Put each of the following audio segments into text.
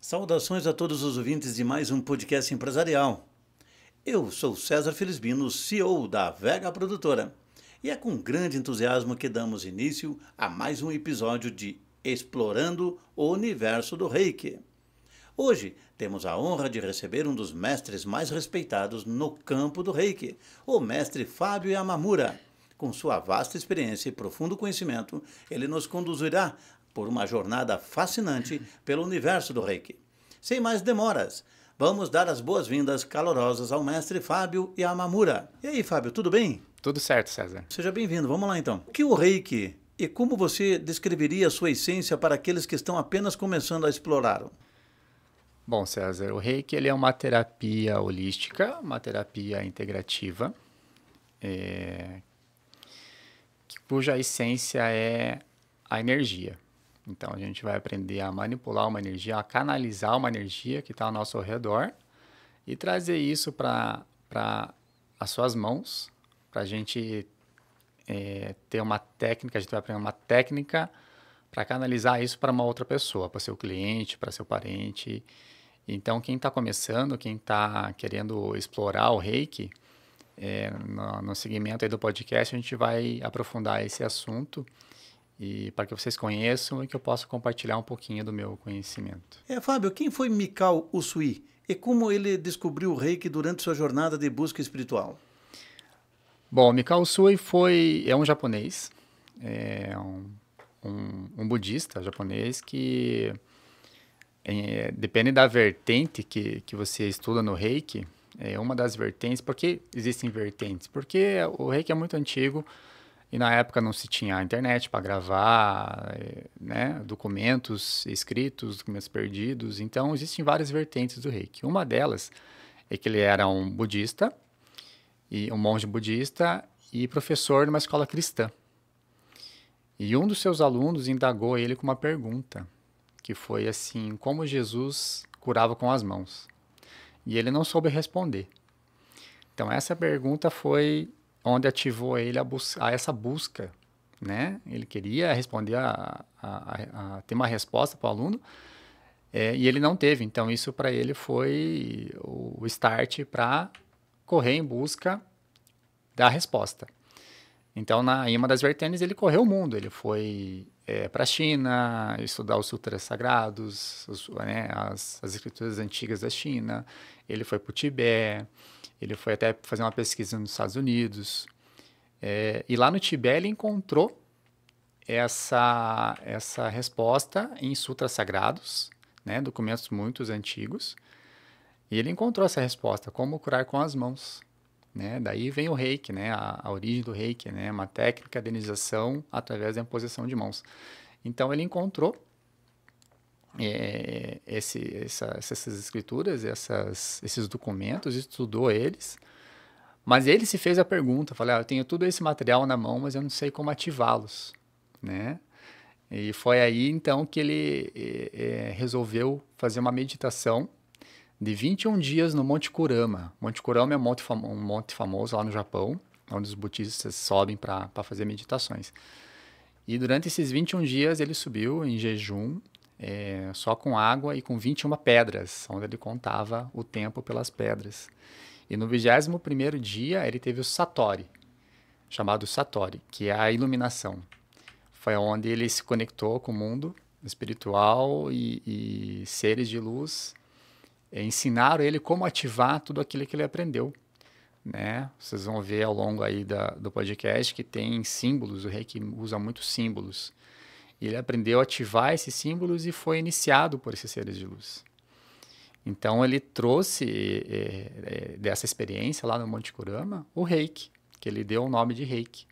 Saudações a todos os ouvintes de mais um podcast empresarial. Eu sou César Felizbino, CEO da Vega Produtora, e é com grande entusiasmo que damos início a mais um episódio de Explorando o Universo do Reiki. Hoje temos a honra de receber um dos mestres mais respeitados no campo do Reiki, o mestre Fábio Yamamura. Com sua vasta experiência e profundo conhecimento, ele nos conduzirá por uma jornada fascinante pelo universo do reiki. Sem mais demoras, vamos dar as boas-vindas calorosas ao mestre Fábio e à Mamura. E aí, Fábio, tudo bem? Tudo certo, César. Seja bem-vindo. Vamos lá então. O que o reiki e como você descreveria a sua essência para aqueles que estão apenas começando a explorá-lo? Bom, César, o reiki ele é uma terapia holística, uma terapia integrativa, é, cuja essência é a energia. Então a gente vai aprender a manipular uma energia, a canalizar uma energia que está ao nosso redor e trazer isso para as suas mãos, para a gente é, ter uma técnica, a gente vai aprender uma técnica para canalizar isso para uma outra pessoa, para seu cliente, para seu parente. Então quem está começando, quem está querendo explorar o reiki, é, no, no segmento do podcast a gente vai aprofundar esse assunto e para que vocês conheçam e que eu possa compartilhar um pouquinho do meu conhecimento. É, Fábio, quem foi Mikau Usui e como ele descobriu o reiki durante sua jornada de busca espiritual? Bom, Mikau Usui foi, é um japonês, é um, um, um budista japonês que é, depende da vertente que, que você estuda no reiki, é uma das vertentes, porque existem vertentes? Porque o reiki é muito antigo, e na época não se tinha internet para gravar, eh, né? documentos escritos, documentos perdidos. Então, existem várias vertentes do reiki. Uma delas é que ele era um budista, e um monge budista e professor numa escola cristã. E um dos seus alunos indagou ele com uma pergunta, que foi assim: como Jesus curava com as mãos? E ele não soube responder. Então, essa pergunta foi onde ativou ele a, a essa busca, né? Ele queria responder a, a, a ter uma resposta para o aluno é, e ele não teve. Então isso para ele foi o start para correr em busca da resposta. Então na em uma das vertentes ele correu o mundo. Ele foi é, para a China estudar os sutras sagrados, os, né, as, as escrituras antigas da China. Ele foi para o Tibete ele foi até fazer uma pesquisa nos Estados Unidos. É, e lá no Tibete ele encontrou essa, essa resposta em sutras sagrados, né, documentos muito antigos. E ele encontrou essa resposta, como curar com as mãos. Né? Daí vem o reiki, né? a, a origem do reiki, né? uma técnica de energização através da imposição de mãos. Então ele encontrou é, esse, essa, essas escrituras, essas, esses documentos, estudou eles, mas ele se fez a pergunta, falou, ah, eu tenho tudo esse material na mão, mas eu não sei como ativá-los, né? E foi aí, então, que ele é, é resolveu fazer uma meditação de 21 dias no Monte Kurama. Monte Kurama é um monte, um monte famoso lá no Japão, onde os budistas sobem para fazer meditações. E durante esses 21 dias ele subiu em jejum é, só com água e com 21 pedras, onde ele contava o tempo pelas pedras. E no 21 dia ele teve o Satori, chamado Satori, que é a iluminação. Foi onde ele se conectou com o mundo espiritual e, e seres de luz ensinaram ele como ativar tudo aquilo que ele aprendeu. Né? Vocês vão ver ao longo aí da, do podcast que tem símbolos, o Reiki usa muitos símbolos. E ele aprendeu a ativar esses símbolos e foi iniciado por esses seres de luz. Então ele trouxe é, é, dessa experiência lá no Monte Kurama o reiki, que ele deu o nome de reiki.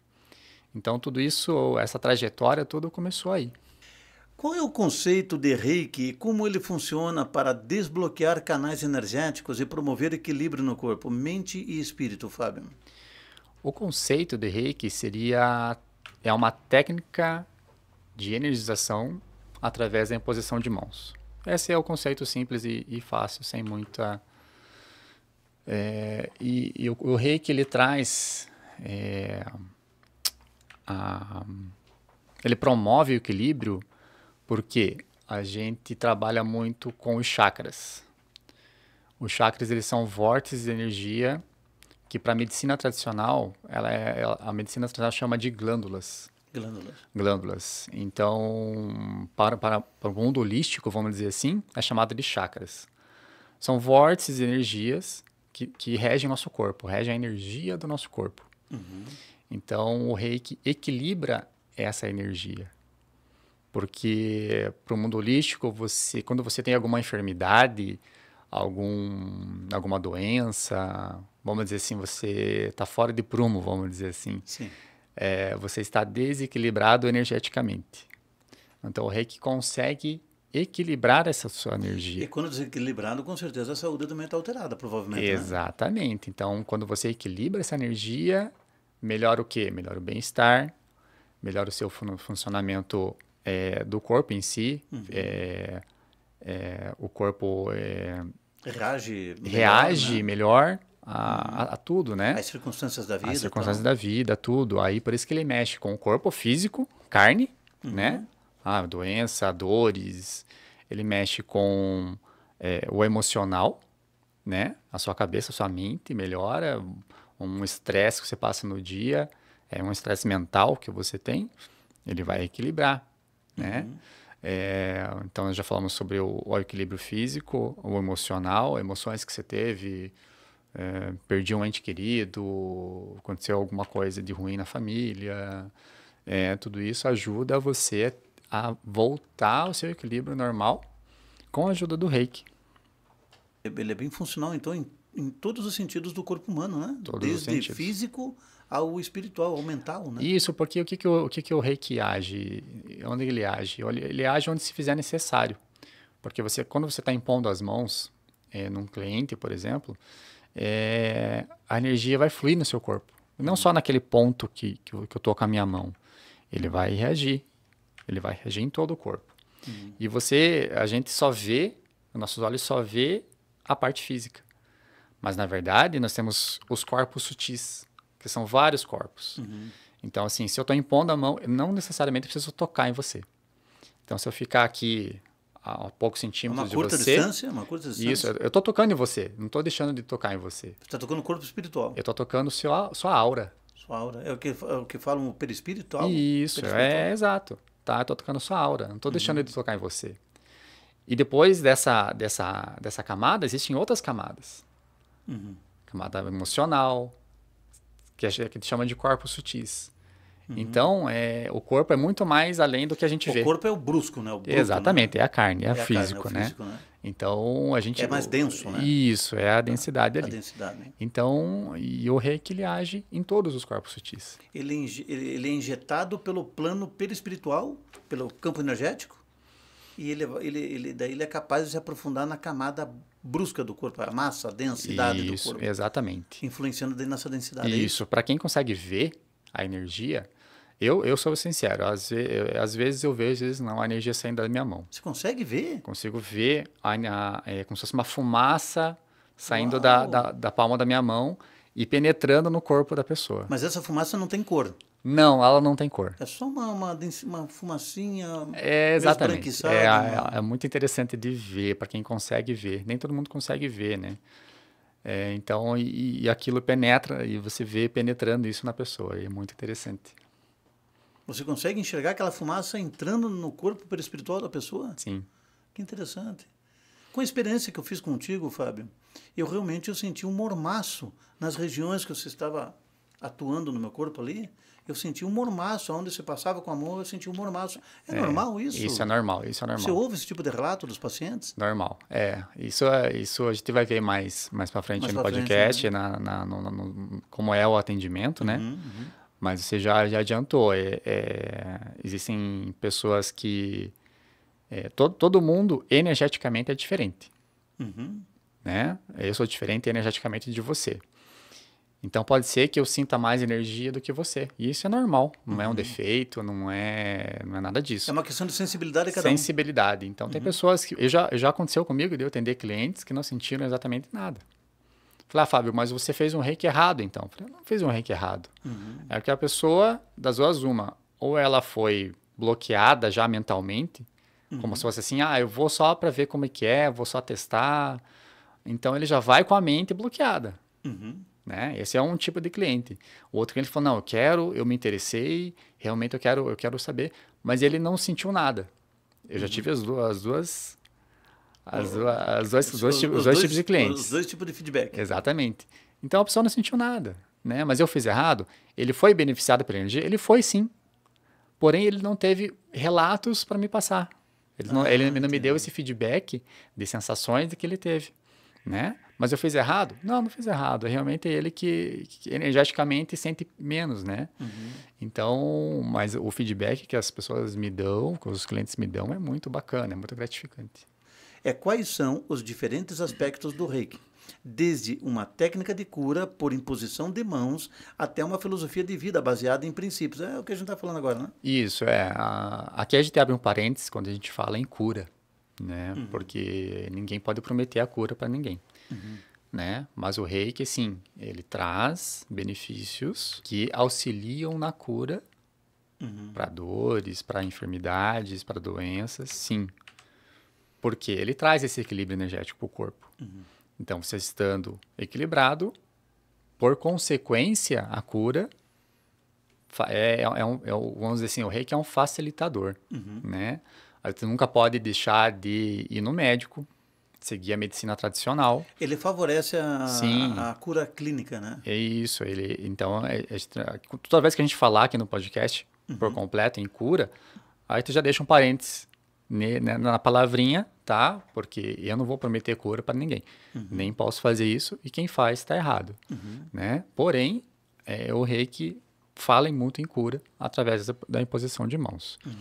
Então tudo isso, essa trajetória toda começou aí. Qual é o conceito de reiki e como ele funciona para desbloquear canais energéticos e promover equilíbrio no corpo, mente e espírito, Fábio? O conceito de reiki seria é uma técnica de energização através da imposição de mãos. Esse é o conceito simples e, e fácil, sem muita. É, e, e o, o reiki ele traz. É, a, ele promove o equilíbrio porque a gente trabalha muito com os chakras. Os chakras eles são vórtices de energia que para a medicina tradicional, ela é, a medicina tradicional chama de glândulas. Glândulas. Glândulas. Então, para, para, para o mundo holístico, vamos dizer assim, é chamada de chakras. São vórtices de energias que, que regem o nosso corpo, regem a energia do nosso corpo. Uhum. Então, o reiki equilibra essa energia. Porque para o mundo holístico, você, quando você tem alguma enfermidade, algum, alguma doença, vamos dizer assim, você está fora de prumo, vamos dizer assim. Sim é, você está desequilibrado energeticamente. Então, o reiki consegue equilibrar essa sua energia. E quando desequilibrado, com certeza a saúde também está alterada, provavelmente. Né? Exatamente. Né? Então, quando você equilibra essa energia, melhora o quê? Melhora o bem-estar, melhora o seu fun funcionamento é, do corpo em si. Uhum. É, é, o corpo é, reage melhor, reage né? melhor a, a, tudo, né? As circunstâncias da vida. As circunstâncias então. da vida, tudo. Aí por isso que ele mexe com o corpo físico, carne, uhum. né? A ah, doença, dores. Ele mexe com é, o emocional, né? A sua cabeça, a sua mente melhora. Um estresse que você passa no dia, é um estresse mental que você tem, ele vai equilibrar, né? Uhum. É, então, já falamos sobre o, o equilíbrio físico, o emocional, emoções que você teve, é, perdi um ente querido, aconteceu alguma coisa de ruim na família, é, tudo isso ajuda você a voltar ao seu equilíbrio normal com a ajuda do reiki. Ele é, é bem funcional, então, em, em todos os sentidos do corpo humano, né? Todos Desde físico ao espiritual, ao mental, né? Isso, porque o que, que, o, o, que, que o reiki age? Onde ele age? Ele age onde se fizer necessário. Porque você, quando você está impondo as mãos é, num cliente, por exemplo, é, a energia vai fluir no seu corpo. Não só naquele ponto que, que, eu, que eu tô com a minha mão. Ele vai reagir. Ele vai reagir em todo o corpo. Uhum. E você, a gente só vê, nossos olhos só vê a parte física. Mas, na verdade, nós temos os corpos sutis, que são vários corpos. Uhum. Então, assim, se eu estou impondo a mão, não necessariamente preciso tocar em você. Então, se eu ficar aqui a, a poucos centímetros de você. Uma curta distância, uma curta distância. Isso, eu estou tocando em você, não estou deixando de tocar em você. Você está tocando o corpo espiritual. Eu estou tocando sua, sua aura. Sua aura, é o que, é o que falam o perispiritual. Isso, é, perispiritual. é exato. Tá, eu estou tocando sua aura, não estou uhum. deixando de tocar em você. E depois dessa, dessa, dessa camada, existem outras camadas. Uhum. Camada emocional, que a gente chama de corpos sutis. Uhum. Então, é, o corpo é muito mais além do que a gente o vê. O corpo é o brusco, né? O Exatamente, né? é a carne, é, é a físico, carne, é né? físico né? né? Então, a gente... É mais denso, né? Isso, é a tá. densidade ali. A densidade, né? Então, e o reiki, ele age em todos os corpos sutis. É ele, ele é injetado pelo plano perispiritual, pelo campo energético? e ele, ele, ele, daí ele é capaz de se aprofundar na camada brusca do corpo, a massa, a densidade Isso, do corpo. Exatamente. Influenciando daí nessa densidade. É isso? para quem consegue ver a energia, eu, eu sou sincero, às, eu, às vezes eu vejo às vezes não, a energia saindo da minha mão. Você consegue ver? Consigo ver a, a, é, como se fosse uma fumaça saindo da, da, da, palma da minha mão e penetrando no corpo da pessoa. Mas essa fumaça não tem cor? Não, ela não tem cor. É só uma, uma, uma fumacinha. É, exatamente. É, é, né? é, muito interessante de ver, para quem consegue ver. Nem todo mundo consegue ver, né? É, então, e, e aquilo penetra, e você vê penetrando isso na pessoa. E é muito interessante. Você consegue enxergar aquela fumaça entrando no corpo perispiritual da pessoa? Sim. Que interessante. Com a experiência que eu fiz contigo, Fábio, eu realmente eu senti um mormaço nas regiões que você estava atuando no meu corpo ali. Eu senti um mormaço, onde você passava com a mão, eu senti um mormaço. É, é normal isso? Isso é normal, isso é normal. Você ouve esse tipo de relato dos pacientes? Normal, é. Isso, é, isso a gente vai ver mais, mais para frente mais no podcast, frente, né? na, na no, no, como é o atendimento, né? uhum. uhum. Mas você já, já adiantou. É, é, existem pessoas que. É, todo, todo mundo energeticamente é diferente. Uhum. Né? Eu sou diferente energeticamente de você. Então pode ser que eu sinta mais energia do que você. E isso é normal, não uhum. é um uhum. defeito, não é, não é nada disso. É uma questão de sensibilidade cada sensibilidade. um. Sensibilidade. Então uhum. tem pessoas que eu já, já aconteceu comigo de eu atender clientes que não sentiram exatamente nada. Falei, ah, Fábio, mas você fez um reiki errado, então. Falei, não fiz um reiki errado. Uhum. É que a pessoa, das duas, uma, ou ela foi bloqueada já mentalmente, uhum. como se fosse assim, ah, eu vou só para ver como é que é, vou só testar. Então, ele já vai com a mente bloqueada. Uhum. Né? Esse é um tipo de cliente. O outro cliente falou, não, eu quero, eu me interessei, realmente eu quero, eu quero saber. Mas ele não sentiu nada. Eu já uhum. tive as duas, as duas as, é as dois, os, dois, os, os dois tipos de clientes. Os dois tipos de feedback. Exatamente. Então a pessoa não sentiu nada. Né? Mas eu fiz errado? Ele foi beneficiado pela energia? Ele foi sim. Porém, ele não teve relatos para me passar. Ele, ah, não, ele não, ah, me deu esse feedback de sensações que ele teve. Né? Mas eu fiz errado? Não, não fiz errado. É realmente ele que, que energeticamente sente menos, né? Uhum. Então, mas o feedback que as pessoas me dão, que os clientes me dão, é muito bacana, é muito gratificante é quais são os diferentes aspectos do reiki desde uma técnica de cura por imposição de mãos até uma filosofia de vida baseada em princípios. É o que a gente está falando agora, né? Isso, é. A, aqui a gente abre um parênteses quando a gente fala em cura, né? Uhum. Porque ninguém pode prometer a cura para ninguém. Uhum. Né? Mas o reiki, sim, ele traz benefícios que auxiliam na cura uhum. para dores, para enfermidades, para doenças, sim. Porque ele traz esse equilíbrio energético para o corpo. Uhum. Então, você estando equilibrado, por consequência, a cura é, é, é, um, é um, vamos dizer assim, o reiki é um facilitador, uhum. né? Você nunca pode deixar de ir no médico, seguir a medicina tradicional. Ele favorece a, a, a cura clínica, né? É isso. Ele, então, é, é, toda vez que a gente falar aqui no podcast, uhum. por completo, em cura, aí tu já deixa um parênteses né, na palavrinha tá? Porque eu não vou prometer cura para ninguém. Uhum. Nem posso fazer isso e quem faz está errado, uhum. né? Porém, é, o reiki fala muito em cura através da, da imposição de mãos. Uhum.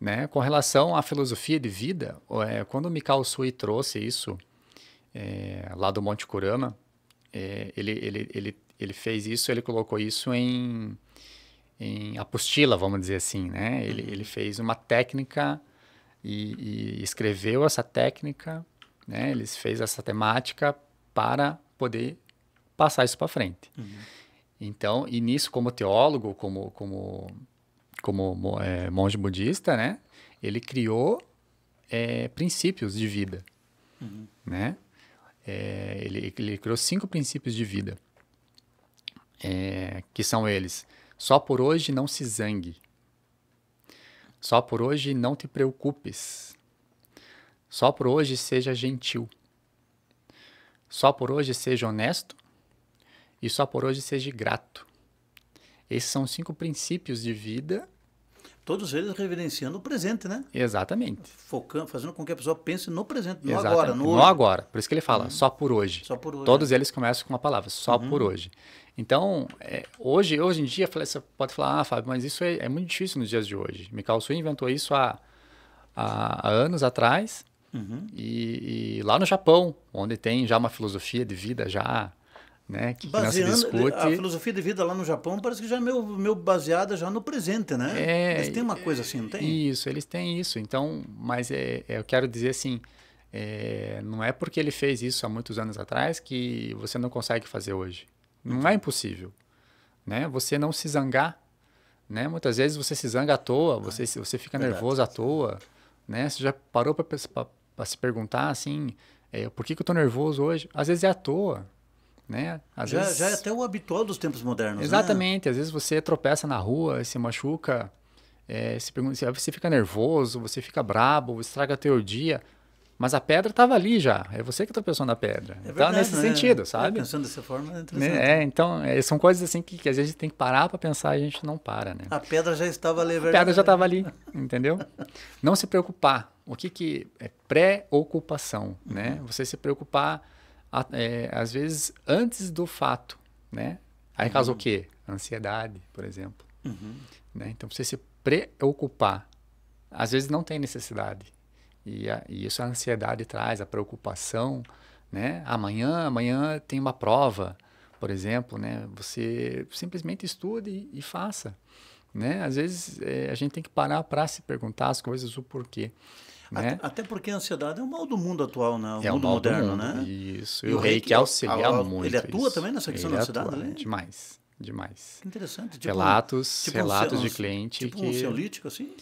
Né? Com relação à filosofia de vida, é, quando o Mikao Sui trouxe isso é, lá do Monte Kurama, é, ele, ele, ele, ele fez isso, ele colocou isso em, em apostila, vamos dizer assim, né? Ele, uhum. ele fez uma técnica e, e escreveu essa técnica, né? Ele fez essa temática para poder passar isso para frente. Uhum. Então, e nisso como teólogo, como como como é, monge budista, né? Ele criou é, princípios de vida, uhum. né? É, ele, ele, criou cinco princípios de vida, é, que são eles: só por hoje não se zangue, só por hoje não te preocupes. Só por hoje seja gentil. Só por hoje seja honesto. E só por hoje seja grato. Esses são cinco princípios de vida Todos eles reverenciando o presente, né? Exatamente. Focando, fazendo com que a pessoa pense no presente, no Exatamente. agora, no, no agora. Por isso que ele fala, uhum. só por hoje. Só por hoje. Todos né? eles começam com a palavra, só uhum. por hoje. Então, é, hoje, hoje em dia, você pode falar, ah, Fábio, mas isso é, é muito difícil nos dias de hoje. Michael Sui inventou isso há, há, há anos atrás. Uhum. E, e lá no Japão, onde tem já uma filosofia de vida já né? Que, Baseando discute. a filosofia de vida lá no Japão parece que já é meio, meio baseada já no presente, né? É, eles têm uma coisa é, assim, não tem? Isso, eles têm isso. Então, mas é, é, eu quero dizer assim, é, não é porque ele fez isso há muitos anos atrás que você não consegue fazer hoje. Não é uhum. impossível, né? Você não se zangar, né? Muitas vezes você se zanga à toa, ah, você você fica Verdade. nervoso à toa, né? Você já parou para se perguntar assim, é, por que, que eu estou nervoso hoje? Às vezes é à toa, né? Às já, vezes... já é até o habitual dos tempos modernos. Né? Exatamente. Né? Às vezes você tropeça na rua, se machuca, é, se pergunta, você fica nervoso, você fica brabo, estraga teu dia. Mas a pedra estava ali já. É você que tropeçou tá na pedra. É então, verdade, nesse né? sentido, tá sabe? É, pensando dessa forma, é né? interessante. É, então, é, são coisas assim que, que às vezes a gente tem que parar para pensar e a gente não para, né? A pedra já estava ali. É a pedra já estava ali, entendeu? não se preocupar. O que, que é pré-ocupação, né? Uhum. Você se preocupar é, às vezes antes do fato, né? Aí causa uhum. o quê? Ansiedade, por exemplo. Uhum. Né? Então, você se preocupar. Às vezes não tem necessidade. E, a, e isso a ansiedade traz, a preocupação, né? Amanhã, amanhã tem uma prova, por exemplo, né? Você simplesmente estude e, e faça, né? Às vezes é, a gente tem que parar para se perguntar as coisas, o porquê. Né? Até porque a ansiedade é o mal do mundo atual, né? O é mundo o moderno, mundo. né? Isso. E, e o reiki, reiki é auxilia a, muito. Ele atua isso. também nessa questão ele da ansiedade, atua, né? Demais, demais. Que interessante. Tipo, relatos, tipo relatos um, de cliente. Tipo que... um ansiolítico, assim?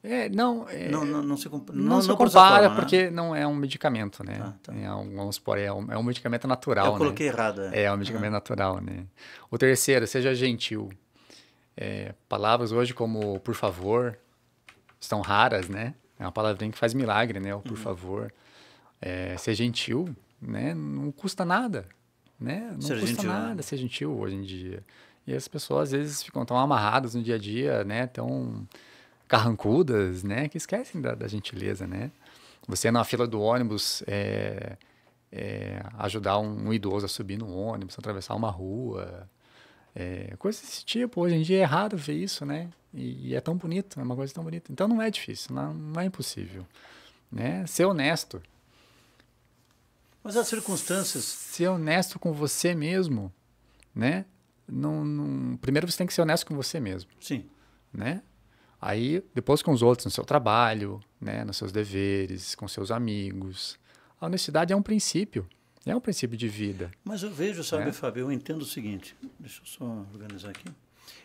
É, não, é, não, não, não, se, comp... não, não se compara, forma, né? porque né? não é um medicamento, né? Ah, tá. é, vamos supor, é um, é um medicamento natural. Eu né? coloquei errado. É, é, é um medicamento ah. natural, né? O terceiro, seja gentil. É, palavras hoje como por favor estão raras, né? É uma palavrinha que faz milagre, né? O por uhum. favor. É, ser gentil, né? Não custa nada, né? Não ser custa gentil, né? nada né? ser gentil hoje em dia. E as pessoas às vezes ficam tão amarradas no dia a dia, né? Tão carrancudas, né? Que esquecem da, da gentileza, né? Você na fila do ônibus é, é, ajudar um, um, idoso a subir no ônibus, atravessar uma rua, é, desse tipo. Hoje em dia é raro ver isso, né? E, e é tão bonito, é uma coisa tão bonita. Então não é difícil, não, não é impossível. Né? Ser honesto. Mas as circunstâncias. Ser honesto com você mesmo, né? Não, não... Primeiro você tem que ser honesto com você mesmo. Sim. Né? Aí, depois com os outros, no seu trabalho, né? nos seus deveres, com seus amigos. A honestidade é um princípio. É um princípio de vida. Mas eu vejo, sabe, é? Fábio, eu entendo o seguinte. Deixa eu só organizar aqui.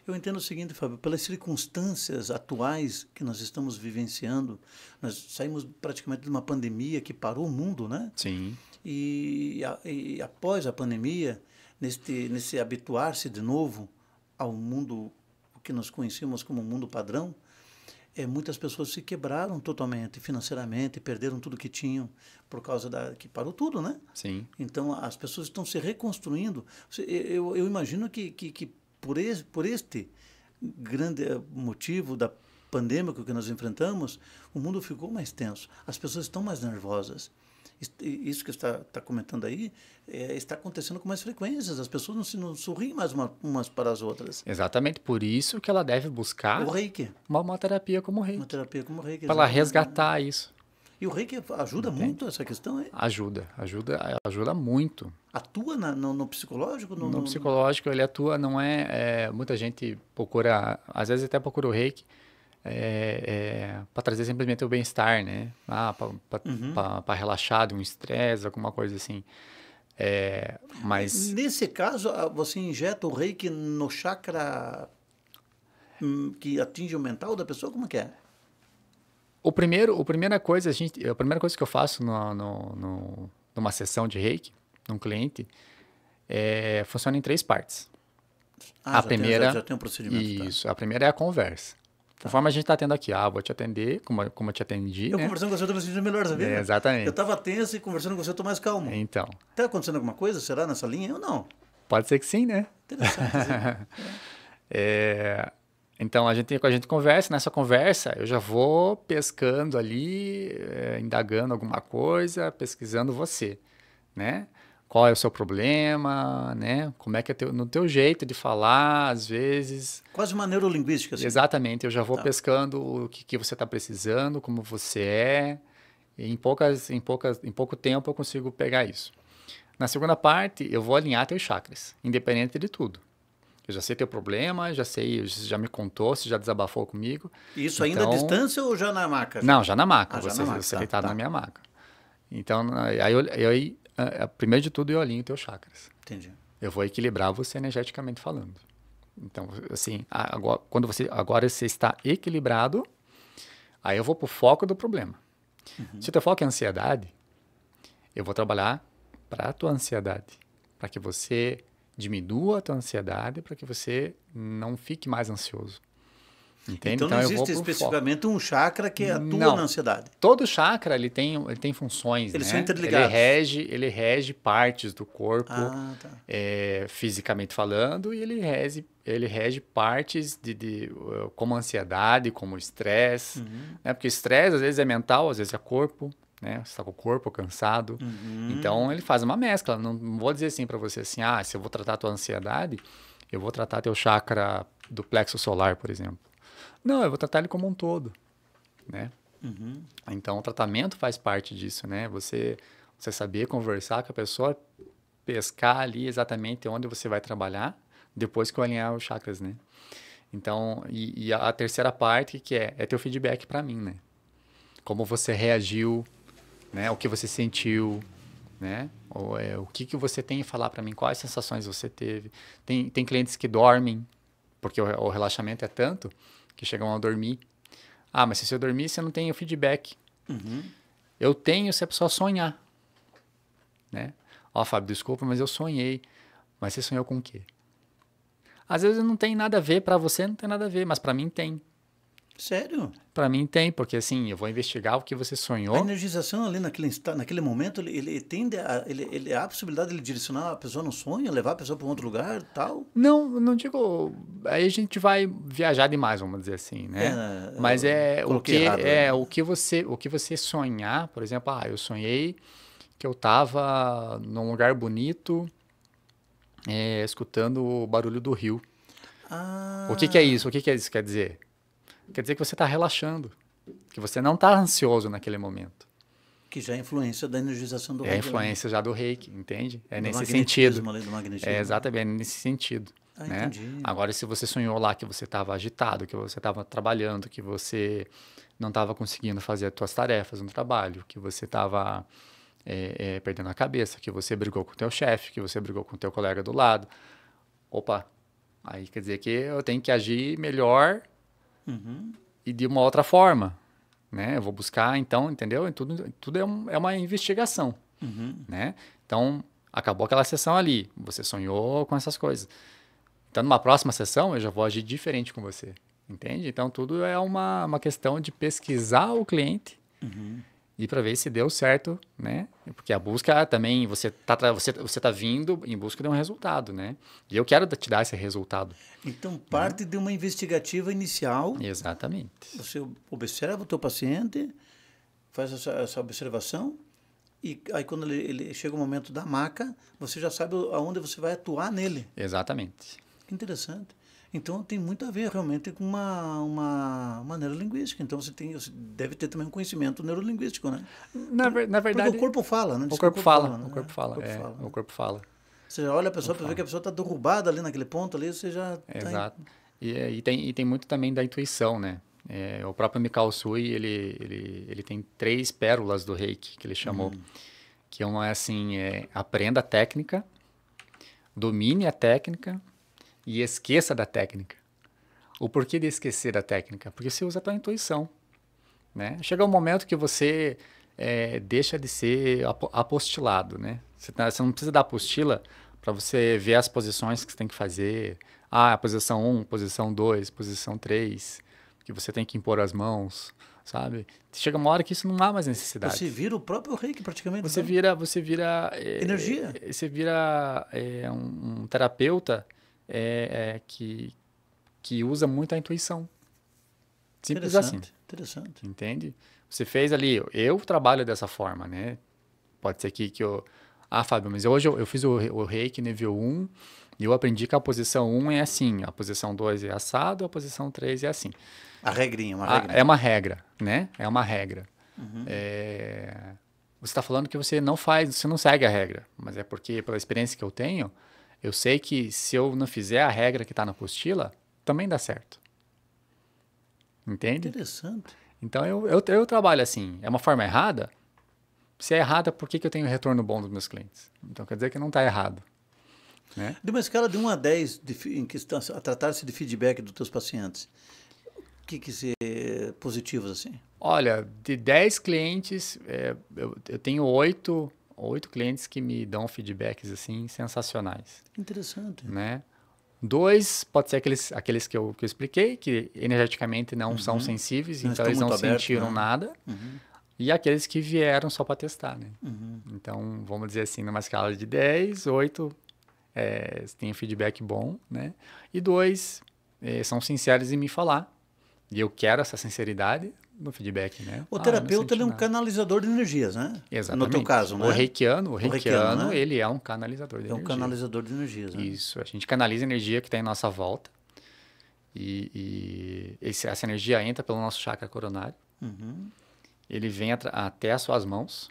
Eu entendo o seguinte, Fábio, pelas circunstâncias atuais que nós estamos vivenciando, nós saímos praticamente de uma pandemia que parou o mundo, né? Sim. E, a, e após a pandemia, neste, nesse habituar-se de novo ao mundo que nós conhecemos como mundo padrão, é, muitas pessoas se quebraram totalmente financeiramente, perderam tudo que tinham por causa da que parou tudo, né? Sim. Então as pessoas estão se reconstruindo. Eu, eu imagino que, que, que por, esse, por este grande eh, motivo da pandêmica que nós enfrentamos, o mundo ficou mais tenso, as pessoas estão mais nervosas isso que está, está comentando aí é, está acontecendo com mais frequências. As pessoas não se não sorriem mais uma, umas para as outras. Exatamente, por isso que ela deve buscar o reiki. Uma, uma terapia como reiki. Uma terapia como reiki. Para ela resgatar isso. E o reiki ajuda muito essa questão? Ajuda, ajuda, ajuda muito. Atua na, no, no, psicológico? No, no, psicológico ele atua, não é, é, Muita gente procura, às vezes até procura o reiki, é, é, para trazer simplesmente o bem-estar, né? Ah, para uhum. relaxar de um estresse, alguma coisa assim. É, mas nesse caso você injeta o reiki no chakra hum, que atinge o mental da pessoa, como que é? O primeiro, a primeira coisa a gente, a primeira coisa que eu faço no, no, no numa sessão de reiki, num cliente, é, funciona em três partes. Ah, a primeira tem, já, já tem um procedimento. Tá. Isso, tá. a primeira é a conversa. Tá. Conforme a gente está tendo aqui, ah, vou te atender, como, como eu te atendi. Eu né? conversando com você, eu estou me sentindo melhor, sabia? É, exatamente. Eu estava tenso e conversando com você, eu estou mais calmo. Então. Está acontecendo alguma coisa, será, nessa linha ou não? Pode ser que sim, né? Interessante. é, então, a gente, a gente conversa, nessa conversa, eu já vou pescando ali, é, indagando alguma coisa, pesquisando você, né? qual é o seu problema, né? Como é que é teu, no teu jeito de falar, às vezes. Quase uma neurolinguística. Assim. Exatamente, eu já vou tá. pescando o que, que você está precisando, como você é. em, poucas, em, poucas, em pouco tempo eu consigo pegar isso. Na segunda parte, eu vou alinhar teus chakras, independente de tudo. Eu já sei teu problema, já sei, já me contou, você já desabafou comigo. Isso é então... ainda à distância ou já na maca? Já? Não, já na maca. Ah, você já na maca. você tá, deitado tá. na minha maca. Então, aí eu, aí ah, é, primeiro de tudo, eu alinho teus chakras. Entendi. Eu vou equilibrar você energeticamente falando. Então, assim, agora, quando você agora você está equilibrado, aí eu vou para o foco do problema. Uhum. Se o teu foco é ansiedade, eu vou trabalhar para a tua ansiedade, para que você diminua a tua ansiedade, para que você não fique mais ansioso. Entende? Então, então não existe especificamente um chakra que atua não. na ansiedade. Todo chakra ele tem, ele tem funções. Eles né? são interligados. Ele rege, ele rege partes do corpo, ah, tá. é, fisicamente falando, e ele rege, ele rege partes de, de uh, como ansiedade, como estresse. Uhum. Né? Porque estresse às vezes é mental, às vezes é corpo. Né? Você está com o corpo cansado. Uhum. Então ele faz uma mescla. Não, não vou dizer assim para você assim, ah, se eu vou tratar a tua ansiedade, eu vou tratar teu chakra do plexo solar, por exemplo. Não, eu vou tratar ele como um todo, né? Uhum. Então, o tratamento faz parte disso, né? Você, você saber conversar com a pessoa, pescar ali exatamente onde você vai trabalhar, depois que eu alinhar os chakras, né? Então, e, e a terceira parte que é, é teu feedback para mim, né? Como você reagiu, né? O que você sentiu, né? Ou, é, o que, que você tem a falar para mim? Quais sensações você teve? Tem, tem clientes que dormem, porque o, o relaxamento é tanto que chegam a dormir. Ah, mas se você dormir, você não tem o feedback. Uhum. Eu tenho se a pessoa sonhar. Né? Ó, oh, Fábio, desculpa, mas eu sonhei. Mas você sonhou com o quê? Às vezes não tem nada a ver, para você não tem nada a ver, mas para mim tem. Sério? Para mim tem, porque assim, eu vou investigar o que você sonhou. A energização ali naquele, naquele momento, ele, ele tende a, ele, ele, a possibilidade de ele direcionar a pessoa no sonho, levar a pessoa para um outro lugar tal? Não, não digo... Aí a gente vai viajar demais, vamos dizer assim, né? É, Mas é o, que, errado, é, né? o, que você, o que você sonhar, por exemplo, ah, eu sonhei que eu estava num lugar bonito, é, escutando o barulho do rio. Ah. O que, que é isso? O que, que é isso quer dizer? quer dizer que você está relaxando, que você não está ansioso naquele momento. Que já é influência da energização do é reiki. É influência já do reiki, entende? É do nesse sentido. Lei do magnetismo. É exatamente, é nesse sentido. Ah, né? Entendi. Agora, se você sonhou lá que você estava agitado, que você estava trabalhando, que você não estava conseguindo fazer as suas tarefas no trabalho, que você estava é, é, perdendo a cabeça, que você brigou com o teu chefe, que você brigou com o teu colega do lado, opa, aí quer dizer que eu tenho que agir melhor Uhum. E de uma outra forma, né? Eu vou buscar, então, entendeu? tudo, tudo é, um, é uma investigação, uhum. né? Então, acabou aquela sessão ali, você sonhou com essas coisas. Então, numa próxima sessão, eu já vou agir diferente com você, entende? Então, tudo é uma, uma questão de pesquisar o cliente, uhum e para ver se deu certo, né? Porque a busca também, você tá, você, você tá vindo em busca de um resultado, né? E eu quero te dar esse resultado. Então, parte né? de uma investigativa inicial. Exatamente. Você observa o teu paciente, faz essa, essa observação, e aí quando ele, ele, chega o momento da maca, você já sabe aonde você vai atuar nele. Exatamente. Que interessante. Então tem muito a ver realmente com uma, uma, uma neurolinguística. Então você, tem, você deve ter também um conhecimento neurolinguístico, né? Na, na verdade. Porque o corpo fala, né? O né? corpo, fala, o corpo é, fala. Né? O corpo fala. Você olha a pessoa para ver que a pessoa está derrubada ali naquele ponto ali, você já. Tá é, tá exato. Em... E, e, tem, e tem muito também da intuição, né? É, o próprio Mikao Sui, ele, ele, ele tem três pérolas do reiki, que ele chamou. Uhum. Que é uma é assim, é, aprenda a técnica, domine a técnica e esqueça da técnica. O porquê de esquecer da técnica? Porque você usa a tua intuição. Né? Chega um momento que você é, deixa de ser apostilado. Né? Você, tá, você não precisa da apostila para você ver as posições que você tem que fazer. Ah, posição 1, posição 2, posição 3, que você tem que impor as mãos, sabe? Chega uma hora que isso não há mais necessidade. Você vira o próprio reiki praticamente. Você né? vira, você vira é, energia. você vira é, um, um terapeuta é, é, que, que usa muito a intuição. Simples assim. interessante, assim. Interessante. Entende? Você fez ali, eu trabalho dessa forma, né? Pode ser que, que eu. Ah, Fábio, mas hoje eu, eu fiz o, o reiki nível 1 e eu aprendi que a posição 1 é assim, a posição 2 é assado, a posição 3 é assim. A regrinha, uma ah, regra. é uma regra, né? É uma regra. Uhum. É... Você está falando que você não faz, você não segue a regra, mas é porque, pela experiência que eu tenho, eu sei que se eu não fizer a regra que está na apostila, também dá certo. Entende? Interessante. Então eu, eu, eu, trabalho assim. É uma forma errada? Se é errada, por que, que eu tenho retorno bom dos meus clientes? Então quer dizer que não está errado. Né? De uma escala de 1 a 10, de, em questão a tratar-se de feedback dos teus pacientes, o que, que se positivos assim? Olha, de 10 clientes, é, eu, eu tenho 8 oito clientes que me dão feedbacks assim sensacionais. Interessante. Né? Dois, pode ser aqueles, aqueles que, eu, que eu expliquei, que energeticamente não uhum. são sensíveis, então eles não aberto, sentiram né? nada. Uhum. E aqueles que vieram só para testar, né? Uhum. Então, vamos dizer assim, numa escala de 10, 8 é, tem feedback bom, né? E dois, é, são sinceros em me falar. E eu quero essa sinceridade, no feedback, né? O ah, terapeuta é um nada. canalizador de energias, né? Exatamente. No teu caso, né? O reikiano, o reikiano, o reikiano né? ele é um canalizador de energias. É um canalizador de energias, né? Isso, a gente canaliza a energia que está em nossa volta e, e esse, essa energia entra pelo nosso chakra coronário, uhum. ele vem até as suas mãos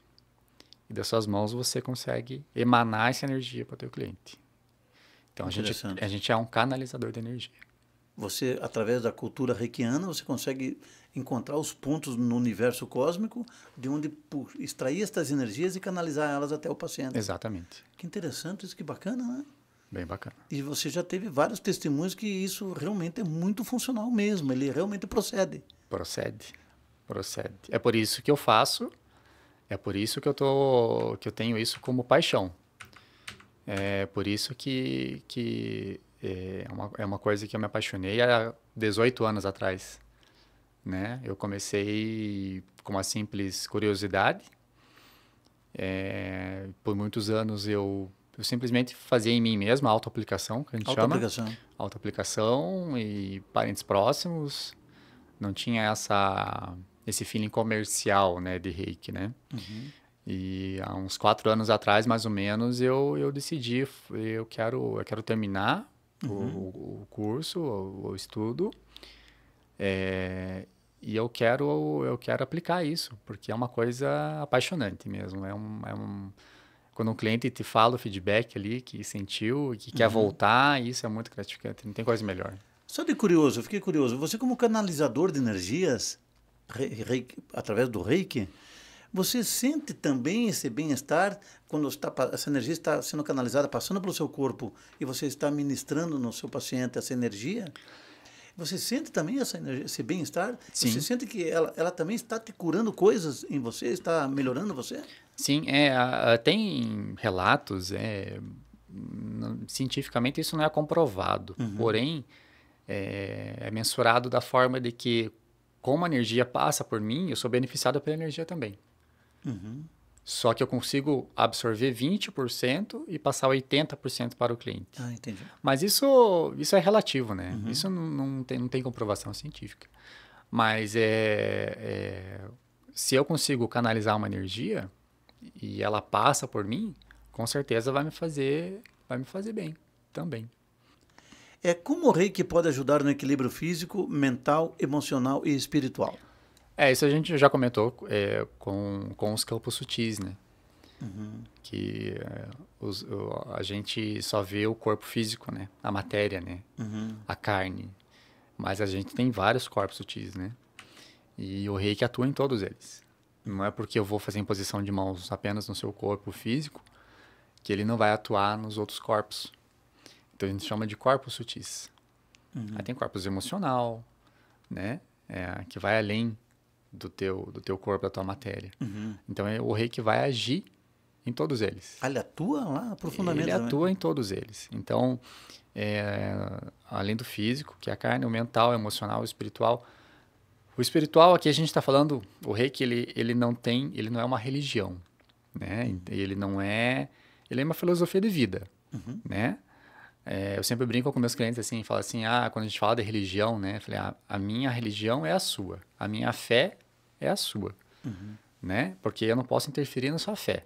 e das suas mãos você consegue emanar essa energia para o teu cliente. Então a gente, a gente é um canalizador de energia. Você, através da cultura reikiana, você consegue encontrar os pontos no universo cósmico de onde extrair estas energias e canalizar elas até o paciente. Exatamente. Que interessante isso, que bacana, né? Bem bacana. E você já teve vários testemunhos que isso realmente é muito funcional mesmo, ele realmente procede. Procede, procede. É por isso que eu faço, é por isso que eu, tô, que eu tenho isso como paixão. É por isso que, que é uma, é uma coisa que eu me apaixonei há 18 anos atrás, né? Eu comecei com uma simples curiosidade. É, por muitos anos eu, eu simplesmente fazia em mim mesmo a auto-aplicação, que a gente auto -aplicação. chama. Auto-aplicação e parentes próximos. Não tinha essa esse feeling comercial, né, de reiki, né? Uhum. E há uns quatro anos atrás, mais ou menos, eu, eu decidi, eu quero, eu quero terminar uhum. o, o, curso, o, o estudo. É, e eu quero, eu quero aplicar isso, porque é uma coisa apaixonante mesmo. É um, é um, quando um cliente te fala o feedback ali, que sentiu, que uhum. quer voltar, isso é muito gratificante. Não tem coisa melhor. Só de curioso, eu fiquei curioso. Você como canalizador de energias, rei, rei, através do reiki, você sente também esse bem-estar quando está, essa energia está sendo canalizada, passando pelo seu corpo e você está ministrando no seu paciente essa energia? Você sente também essa energia, esse bem-estar? Você sente que ela, ela também está te curando coisas em você, está melhorando você? Sim, é, tem relatos, é, cientificamente isso não é comprovado, uhum. porém é, é mensurado da forma de que como a energia passa por mim, eu sou beneficiado pela energia também. Uhum. Só que eu consigo absorver 20% e passar 80% para o cliente. Ah, entendi. Mas isso, isso é relativo, né? Uhum. Isso não, não, tem, não tem comprovação científica. Mas é, é, se eu consigo canalizar uma energia e ela passa por mim, com certeza vai me fazer, vai me fazer bem também. É como o reiki pode ajudar no equilíbrio físico, mental, emocional e espiritual? É, isso a gente já comentou é, com, com os campos sutis, né? Uhum. Que é, os, o, a gente só vê o corpo físico, né? A matéria, né? Uhum. A carne. Mas a gente tem vários corpos sutis, né? E o rei que atua em todos eles. Não é porque eu vou fazer imposição de mãos apenas no seu corpo físico que ele não vai atuar nos outros corpos. Então a gente chama de corpos sutis. Uhum. Aí tem corpos emocional, né? É, que vai além do teu, do teu corpo, da tua matéria. Uhum. Então, é o reiki vai agir em todos eles. Ah, ele atua lá profundamente? Ele atua em todos eles. Então, é, além do físico, que é a carne, o mental, o emocional, o espiritual. O espiritual, aqui a gente está falando, o reiki, ele, ele não tem, ele não é uma religião, né? Ele não é, ele é uma filosofia de vida, uhum. né? É, eu sempre brinco com meus clientes assim, falo assim, ah, quando a gente fala de religião, né? Falei, ah, a minha religião é a sua, a minha fé é a sua, uhum. né? Porque eu não posso interferir na sua fé.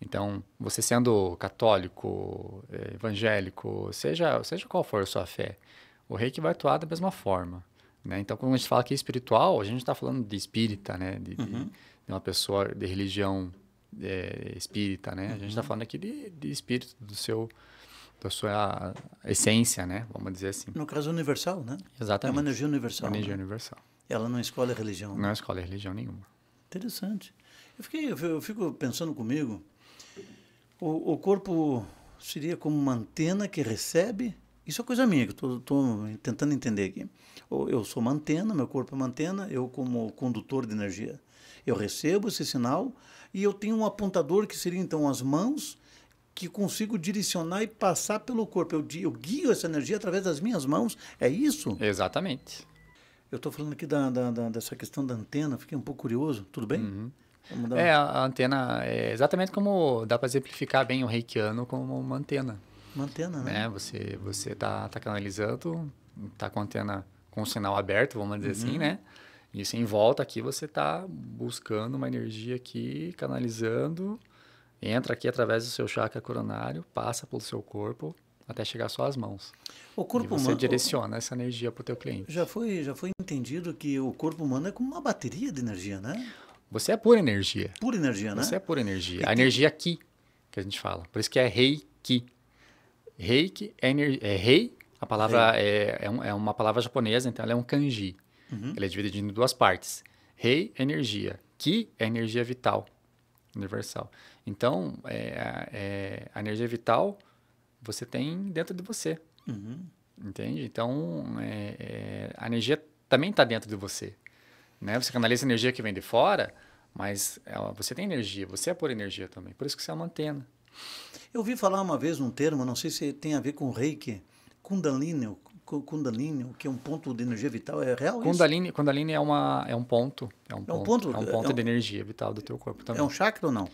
Então, você sendo católico, é, evangélico, seja, seja qual for a sua fé, o reiki vai atuar da mesma forma. Né? Então, quando a gente fala que é espiritual, a gente está falando de espírita, né? De, uhum. de, uma pessoa de religião é, espírita, né? Uhum. A gente está uhum. falando aqui de, de espírito, do seu da sua essência, né? Vamos dizer assim. No caso universal, né? Exatamente. É uma energia universal. Uma energia né? universal. Ela não escolhe religião. Né? Não escolhe religião nenhuma. Interessante. Eu, fiquei, eu fico pensando comigo, o, o corpo seria como uma antena que recebe isso é coisa minha, que estou tentando entender aqui. Eu sou uma antena, meu corpo é uma antena, eu como condutor de energia. Eu recebo esse sinal e eu tenho um apontador que seria então as mãos que consigo direcionar e passar pelo corpo. Eu, eu guio essa energia através das minhas mãos, é isso? Exatamente. Eu estou falando aqui da, da, da, dessa questão da antena, fiquei um pouco curioso, tudo bem? Uhum. É, a antena é exatamente como dá para exemplificar bem o reikiano como uma antena. Uma antena, né? É, você você tá, canalizando, está com a antena com o sinal aberto, vamos dizer assim, uhum. Né? assim, né? Isso em volta aqui você está buscando uma energia aqui, canalizando, entra aqui através do seu chakra coronário, passa pelo seu corpo até chegar só às mãos. O corpo e você humano, direciona essa energia para o teu cliente. Já foi, já foi entendido que o corpo humano é como uma bateria de energia, né? Você é pura energia. Pura energia, né? Você é pura energia. E a tem... energia Ki, que a gente fala. Por isso que é Reiki. Reiki é, ener... é rei, a palavra é, é, um, é, uma palavra japonesa, então ela é um kanji. Uhum. Ela é dividida em duas partes. Rei é energia, Ki é energia vital, universal. Então, é, é a energia vital você tem dentro de você. Uhum. Entende? Então, é, é, a energia também está dentro de você. Né? Você canaliza a energia que vem de fora, mas ela, você tem energia, você é por energia também. Por isso que você é uma antena. Eu ouvi falar uma vez um termo, não sei se tem a ver com reiki, kundalini, Kundalini, que é um ponto de energia vital, é real Kundalini, isso? Kundalini é, uma, é um ponto. É um, é um ponto, ponto, É um ponto é um, de energia vital do teu corpo também. É um chakra ou não?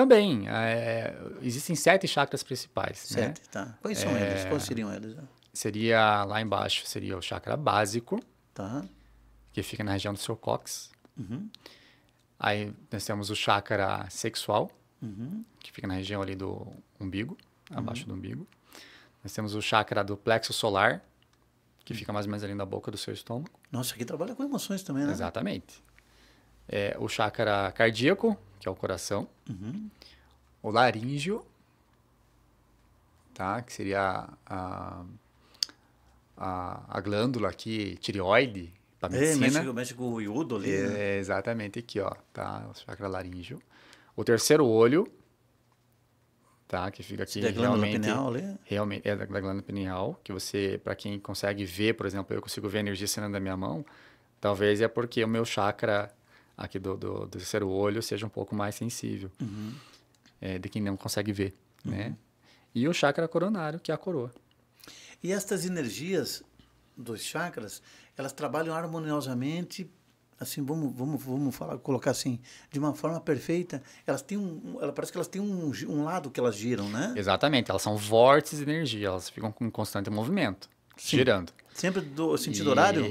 Também. É, existem sete chakras principais. Né? Sete, né? tá. Quais são é, eles? Quais seriam eles? Seria lá embaixo, seria o chakra básico. Tá. Que fica na região do seu cóccix. Uhum. Aí nós temos o chakra sexual, uhum. que fica na região ali do umbigo, uhum. abaixo uhum. do umbigo. Nós temos o chakra do plexo solar, que uhum. fica mais ou menos ali na boca do seu estômago. Nossa, aqui trabalha com emoções também, né? Exatamente é, o chakra cardíaco, que é o coração, uhum. o laríngeo, tá? que seria a, a, a glândula aqui, tireoide, para é, medicina. É, mexe, com o iudo ali. É, né? exatamente aqui, ó, tá? O chakra laríngeo. O terceiro olho, tá? Que fica aqui da realmente... pineal ali? Realmente, é da, da glândula pineal, que você, para quem consegue ver, por exemplo, eu consigo ver a energia saindo da minha mão, talvez é porque o meu chakra aqui do, do, do terceiro olho seja um pouco mais sensível uhum. é, de quem não consegue ver, né? uhum. né? E o chakra coronário, que é a coroa. E estas energias dos chakras, elas trabalham harmoniosamente, assim, vamos, vamos, vamos falar, colocar assim, de uma forma perfeita. Elas têm um, ela parece que elas têm um, um lado que elas giram, né? Exatamente, elas são vórtices de energia, elas ficam com constante movimento, Sim. girando. Sempre do sentido e... horário?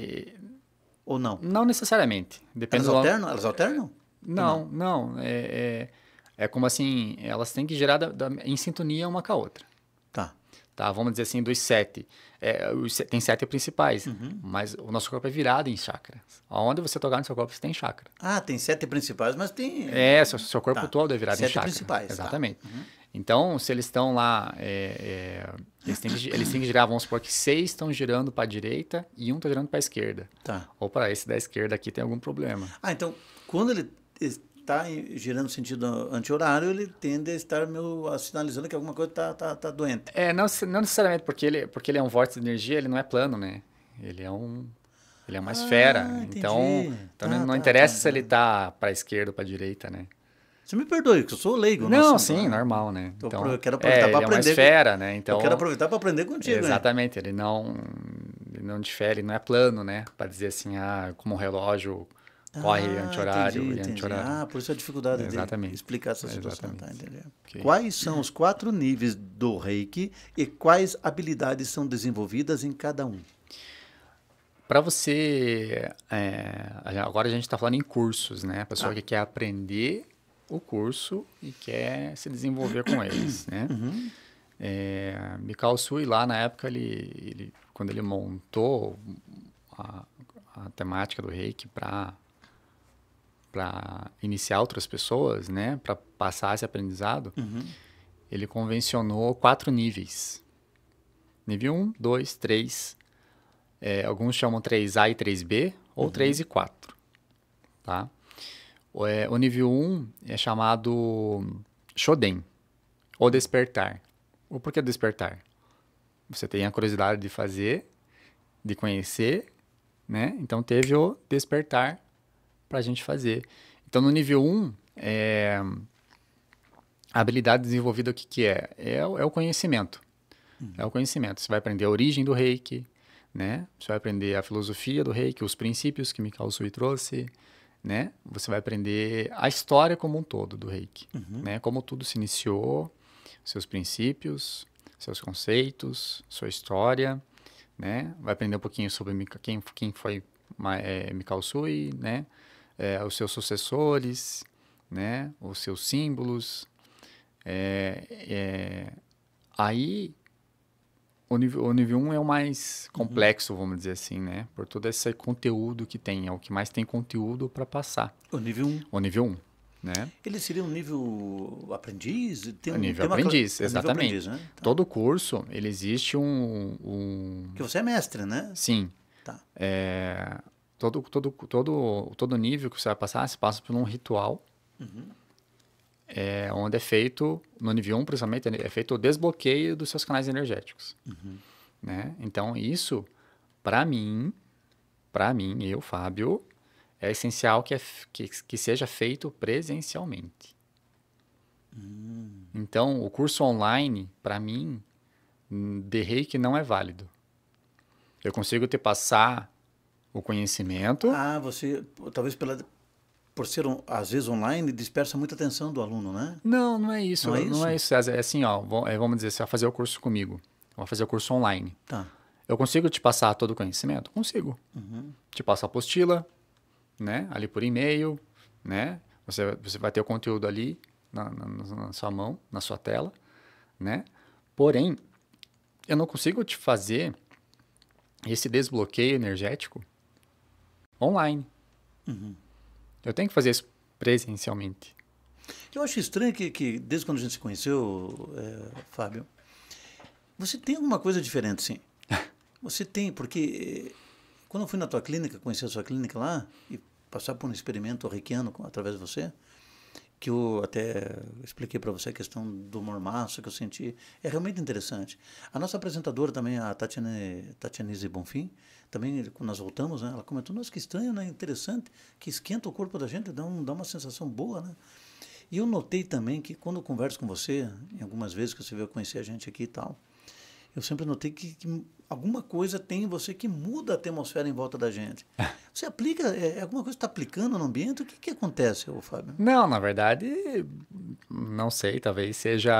Ou não? Não necessariamente. Depende elas, alternam? elas alternam? Não, não. não. É, é, é, como assim, elas têm que gerar da, da, em sintonia uma com a outra. Tá. Tá, vamos dizer assim, dos sete. É, os, tem sete principais, uhum. mas o nosso corpo é virado em chakras. Onde você tocar no seu corpo, você tem chakra. Ah, tem sete principais, mas tem... É, seu, seu corpo tá. todo é virado sete em chakra. Sete principais. Tá. Exatamente. Tá. Uhum. Então, se eles estão lá, é, é, eles, têm que, eles têm que girar, vamos supor que seis estão girando para a direita e um está girando para a esquerda. Tá. Ou para esse da esquerda aqui tem algum problema. Ah, então, quando ele está girando no sentido anti-horário, ele tende a estar meio ah, sinalizando que alguma coisa está tá, tá, tá doente. É, não, não necessariamente, porque ele, porque ele é um vórtice de energia, ele não é plano, né? Ele é um ele é uma ah, esfera. Entendi. Então, então tá, não tá, interessa tá, se ele está tá. para a esquerda ou para a direita, né? Você me perdoe, que eu sou leigo. Não, nosso, sim, é? normal, né? Então, então, eu quero é, aproveitar é, para aprender. É uma esfera, né? Então, eu quero então, aproveitar para aprender contigo. Exatamente, né? ele não ele não difere, não é plano, né? Para dizer assim, ah, como um relógio corre ah, anti-horário e anti-horário. Ah, por isso a dificuldade é, exatamente. de explicar essa situação. Tá, okay. Quais são os quatro níveis do reiki e quais habilidades são desenvolvidas em cada um? Para você, é, agora a gente está falando em cursos, né? A pessoa ah. que quer aprender o curso e quer se desenvolver com eles, né? Uhum. É, Mikao Sui lá na época ele, ele quando ele montou a, a temática do Reiki para para iniciar outras pessoas, né, para passar esse aprendizado, uhum. ele convencionou quatro níveis. Nível 1, 2, 3, alguns chamam 3A e 3B, ou uhum. 3 e 4, tá? É, o nível 1 é chamado Shoden, ou despertar. O porquê despertar? Você tem a curiosidade de fazer, de conhecer, né? Então teve o despertar para a gente fazer. Então no nível 1, é... a habilidade desenvolvida o que, que é? é? É o conhecimento. Hum. É o conhecimento. Você vai aprender a origem do reiki, né? Você vai aprender a filosofia do reiki, os princípios que Mikao Sui trouxe, né? Você vai aprender a história como um todo do reiki, uhum. né? Como tudo se iniciou, seus princípios, seus conceitos, sua história, né? Vai aprender um pouquinho sobre quem, quem foi é, Mikao Sui, né? É, os seus sucessores, né? Os seus símbolos. É, é aí o nível, o nível 1 é o mais uhum. complexo, vamos dizer assim, né? Por todo esse conteúdo que tem, é o que mais tem conteúdo para passar. O nível 1? O nível 1, né? Ele seria um nível aprendiz? Tem um, o nível tem aprendiz, é uma... exatamente. Nível aprendiz, né? tá. Todo curso, ele existe um, um... Que você é mestre, né? Sim. Tá. É, todo, todo, todo, todo nível que você vai passar, você passa por um ritual... Uhum é, onde é feito, no nível 1, um, principalmente, é feito o desbloqueio dos seus canais energéticos. Uhum. Né? Então, isso, para mim, para mim, eu, Fábio, é essencial que, é, que, que seja feito presencialmente. Uhum. Então, o curso online, para mim, de reiki não é válido. Eu consigo te passar o conhecimento. Ah, você talvez pela por ser às vezes online dispersa muita atenção do aluno, né? Não, não é isso. Não é, não é isso? é isso, É assim, ó, é, vamos dizer, você vai fazer o curso comigo, vai fazer o curso online. Tá. Eu consigo te passar todo o conhecimento? Consigo. Uhum. Te passo a apostila, né? Ali por e-mail, né? Você, você vai ter o conteúdo ali na, na, na sua mão, na sua tela, né? Porém, eu não consigo te fazer esse desbloqueio energético online. Uhum. Eu tenho que fazer isso presencialmente. Eu acho estranho é que, que desde quando a gente se conheceu, é, Fábio, você tem alguma coisa diferente, sim. Você tem, porque eh, quando eu fui na tua clínica, conheci a sua clínica lá, e passar por um experimento riquiano através de você, que eu até expliquei para você a questão do mormaço que eu senti, é realmente interessante. A nossa apresentadora também, a Tatiane, Tatianise Bonfim, também quando nós voltamos, né, ela comentou, nossa, que estranho, né, interessante, que esquenta o corpo da gente, dá, um, dá uma sensação boa, né? E eu notei também que quando eu converso com você, em algumas vezes que você veio conhecer a gente aqui e tal, eu sempre notei que, que Alguma coisa tem em você que muda a atmosfera em volta da gente. É. Você aplica, é, é alguma coisa está aplicando no ambiente? O que, que acontece, ô Fábio? Não, na verdade, não sei, talvez seja.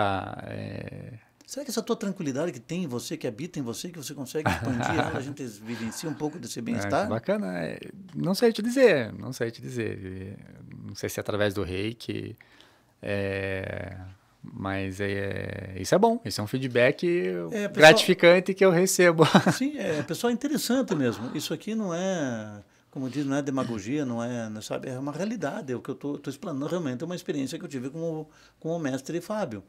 É... Será que essa tua tranquilidade que tem em você, que habita em você, que você consegue expandir a gente vivencia um pouco desse é, bem-estar? É, bacana. É, não sei te dizer, não sei te dizer. Não sei se é através do reiki, é, mas é, é, isso é bom, isso é um feedback é, pessoal, gratificante que eu recebo. Sim, é, pessoal, é interessante mesmo. Isso aqui não é, como diz, não é demagogia, não é, não é, sabe, é uma realidade. É o que eu estou explanando realmente é uma experiência que eu tive com o, com o mestre Fábio.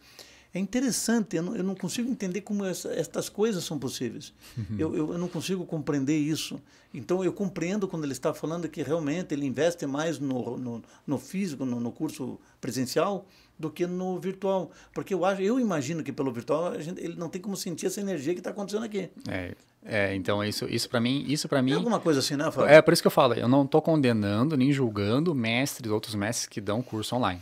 É interessante, eu não, eu não consigo entender como essa, estas coisas são possíveis. Uhum. Eu, eu, eu, não consigo compreender isso. Então, eu compreendo quando ele está falando que realmente ele investe mais no, no, no físico, no, no curso presencial, do que no virtual. Porque eu, acho, eu imagino que pelo virtual gente, ele não tem como sentir essa energia que está acontecendo aqui. É, é, então isso, isso para mim, isso para mim. É alguma coisa assim, né, Fábio? É por isso que eu falo, eu não estou condenando nem julgando mestres, outros mestres que dão curso online,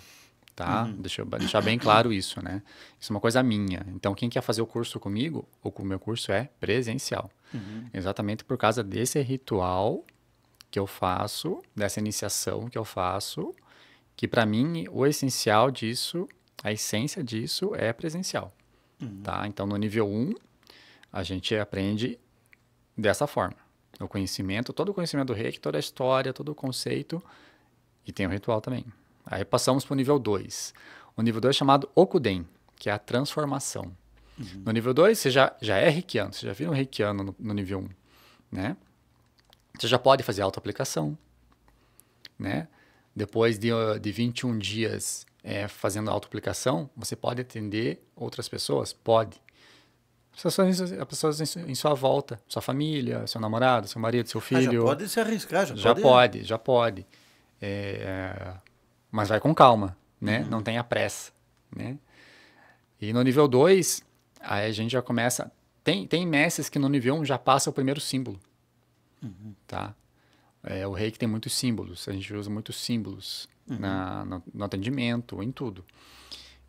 tá? Uhum. Deixa eu deixar bem claro isso, né? Isso é uma coisa minha. Então quem quer fazer o curso comigo, o meu curso é presencial, uhum. exatamente por causa desse ritual que eu faço, dessa iniciação que eu faço que para mim o essencial disso, a essência disso é presencial. Uhum. Tá? Então, no nível 1, a gente aprende dessa forma. O conhecimento, todo o conhecimento do reiki, toda a história, todo o conceito, e tem o ritual também. Aí passamos para o nível 2. O nível 2 é chamado Okuden, que é a transformação. Uhum. No nível 2, você já, já é reikiano, você já vira um reikiano no, no nível 1, um, né? Você já pode fazer autoaplicação, né? Depois de, de 21 dias é, fazendo auto-aplicação, você pode atender outras pessoas? Pode. As pessoas, em, sua volta, sua família, seu namorado, seu marido, seu filho. Ah, já pode se arriscar, já, já pode. pode já pode. É, mas vai com calma, né? Uhum. Não tenha pressa, né? E no nível 2, aí a gente já começa... Tem, tem mestres que no nível 1 um já passa o primeiro símbolo, uhum. tá? É o reiki tem muitos símbolos, a gente usa muitos símbolos uhum. na, no, no, atendimento, em tudo.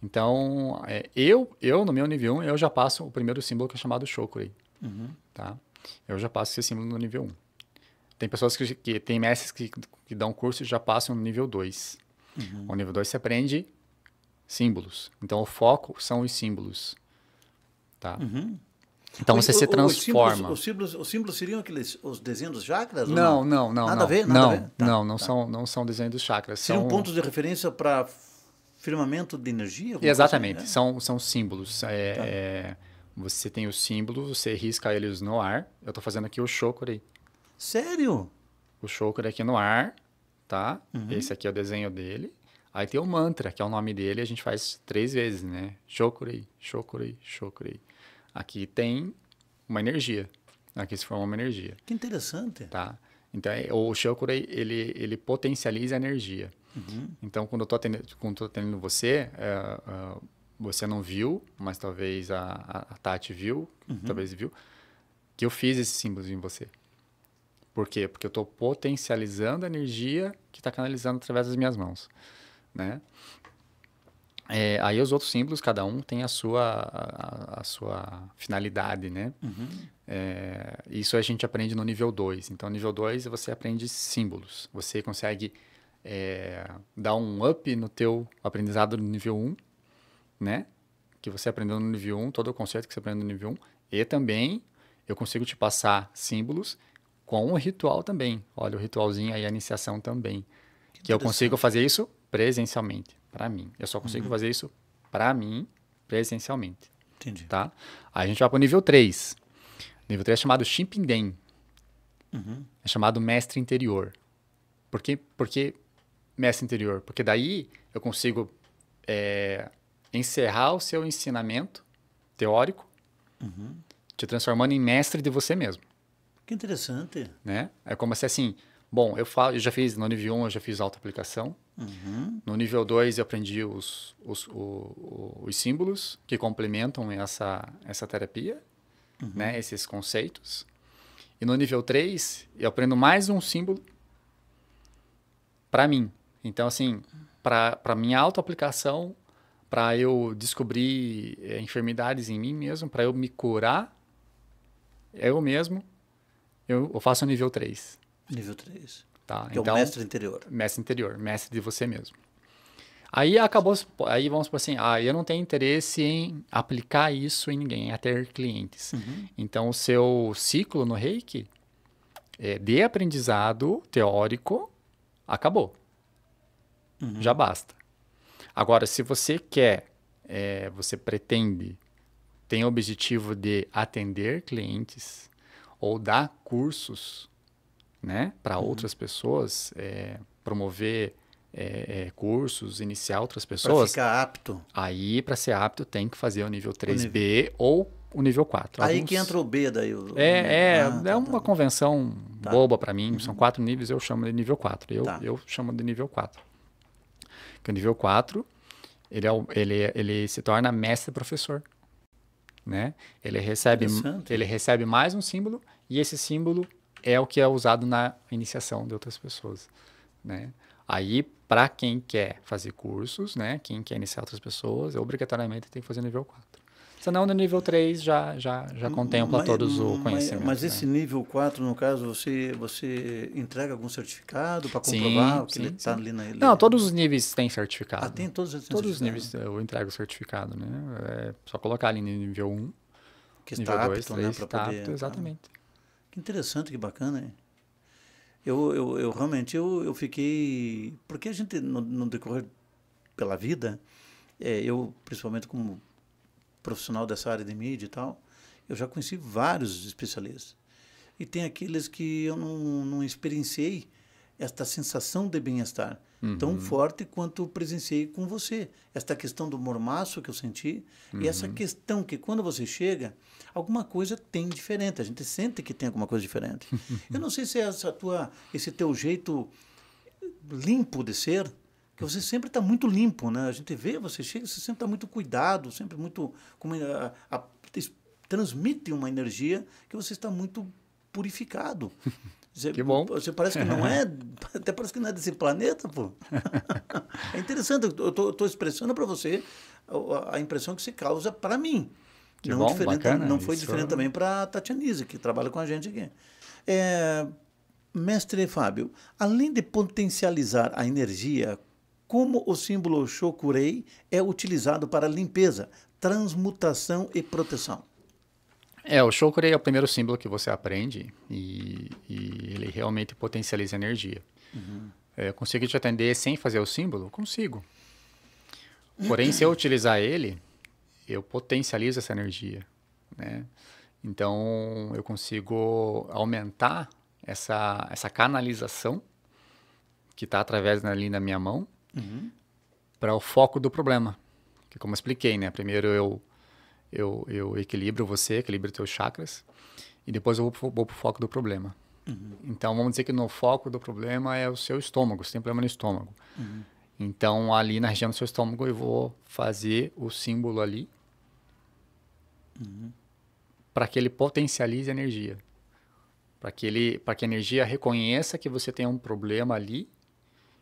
Então, é, eu, eu, no meu nível 1, eu já passo o primeiro símbolo que é chamado Shokuri, uhum. tá? Eu já passo esse símbolo no nível 1. Tem pessoas que, que tem mestres que, que dão curso e já passam no nível 2. Uhum. O nível 2 se aprende símbolos. Então, o foco são os símbolos, tá? Uhum. Então você se transforma. Os símbolos, símbolos, símbolos, seriam aqueles os desenhos dos chakras? Não, não, não, Nada não, a ver? Nada não, a ver? Tá, não, não, tá. São, não são desenhos dos chakras. Seriam são... pontos de referência para firmamento de energia? Exatamente, assim, né? são, são símbolos. É, tá. é, você tem os símbolos, você risca eles no ar. Eu estou fazendo aqui o chocori. Sério? O chocori é aqui no ar, tá? Uhum. Esse aqui é o desenho dele. Aí tem o mantra, que é o nome dele, a gente faz três vezes, né? Chocori, chocori, chocori. Aqui tem uma energia. Aqui se forma uma energia. Que interessante. Tá? Então, é, o chakra, ele, ele potencializa a energia. Uhum. Então, quando eu estou atendendo, quando tô atendendo você, é, é, você não viu, mas talvez a, a Tati viu, uhum. talvez viu, que eu fiz esse símbolo em você. Por quê? Porque eu estou potencializando a energia que está canalizando através das minhas mãos, né? É, aí os outros símbolos, cada um tem a sua, a, a sua finalidade, né? Uhum. É, isso a gente aprende no nível 2. Então, nível 2 você aprende símbolos. Você consegue é, dar um up no teu aprendizado no nível 1, um, né? Que você aprendeu no nível 1, um, todo o conceito que você aprendeu no nível 1. Um, e também eu consigo te passar símbolos com o ritual também. Olha, o ritualzinho aí, a iniciação também. Que, que eu consigo fazer isso presencialmente para mim. Eu só consigo uhum. fazer isso para mim presencialmente. Entendi. Tá? Aí a gente vai para o nível 3. Nível 3 é chamado Shimpingen. Uhum. É chamado mestre interior. Por que, mestre interior? Porque daí eu consigo é, encerrar o seu ensinamento teórico, uhum. te transformando em mestre de você mesmo. Que interessante. Né? É como se assim, bom, eu, falo, eu já fiz no nível 1, eu já fiz auto-aplicação, Uhum. No nível 2, eu aprendi os, os, o, os símbolos que complementam essa, essa terapia, uhum. né? esses conceitos. E no nível 3, eu aprendo mais um símbolo para mim. Então, assim, para minha auto-aplicação, para eu descobrir é, enfermidades em mim mesmo, para eu me curar eu mesmo, eu, eu faço o nível 3. Nível 3. Tá? Que então, é o então, mestre interior. Mestre interior, mestre de você mesmo. Aí acabou, aí vamos por assim, ah, eu não tenho interesse em aplicar isso em ninguém, a ter clientes. Uhum. Então, o seu ciclo no reiki é de aprendizado teórico acabou. Uhum. Já basta. Agora, se você quer, é, você pretende, tem o objetivo de atender clientes ou dar cursos, né, para uhum. outras pessoas, é, promover é, é, cursos, iniciar outras pessoas. Para ficar apto. Aí, para ser apto, tem que fazer o nível 3B o nível... ou o nível 4. Aí Alguns... que entra o B daí. O... É, é, ah, é tá, é uma tá, convenção tá. boba para mim. Uhum. São quatro níveis, eu chamo de nível 4. Eu, tá. eu chamo de nível 4. Porque o nível 4, ele, é, ele, ele se torna mestre professor. Né? Ele, recebe, ele recebe mais um símbolo e esse símbolo é o que é usado na iniciação de outras pessoas, né? Aí, para quem quer fazer cursos, né? Quem quer iniciar outras pessoas, obrigatoriamente tem que fazer nível 4. Senão, no nível 3 já, já, já contempla mas, todos o conhecimento. Mas, né? esse né? nível 4, no caso, você, você entrega algum certificado para comprovar sim, o que ele está ali na ele... Não, todos os níveis têm certificado. Ah, tem todos os Todos os níveis eu entrego o certificado, né? É só colocar ali no nível 1. Que está 2, apto, né? Está poder, exatamente. Que interessante, que bacana, hein? Eu, eu, eu realmente eu, eu fiquei. Porque a gente, no, no decorrer pela vida, é, eu, principalmente como profissional dessa área de mídia e tal, eu já conheci vários especialistas. E tem aqueles que eu não, não experienciei esta sensação de bem-estar uhum. tão forte quanto presenciei com você. Esta questão do mormaço que eu senti uhum. e essa uhum. questão que quando você chega, alguma coisa tem diferente. A gente sente que tem alguma coisa diferente. eu não sei se é essa tua, esse teu jeito limpo de ser, que você sempre está muito limpo, né? A gente vê, você chega, você sempre está muito cuidado, sempre muito como eh, a, a, transmite uma energia que você está muito purificado. Você, que bom. Você parece que não é, até parece que não é desse planeta, pô. É interessante, eu estou expressando para você a, impressão que se causa para mim. Que não bom, diferente, bacana, não foi diferente é... também para a Tatianise, que trabalha com a gente aqui. É, mestre Fábio, além de potencializar a energia, como o símbolo Shokurei é utilizado para limpeza, transmutação e proteção? É, o Shokurei é o primeiro símbolo que você aprende e, e ele realmente potencializa energia. Uhum. É, eu consigo te atender sem fazer o símbolo? Consigo. Porém, se eu utilizar ele, eu potencializo essa energia, né? Então, eu consigo aumentar essa, essa canalização que está através ali na minha mão uhum. para o foco do problema. Que como eu expliquei, né? Primeiro eu eu, eu equilibro você, equilibro teus chakras, e depois eu vou, vou para o foco do problema. Uhum. Então, vamos dizer que no foco do problema é o seu estômago, você tem problema no estômago. Uhum. Então, ali na região do seu estômago, eu vou fazer o símbolo ali uhum. para que ele potencialize a energia. Para que, ele, que a energia reconheça que você tem um problema ali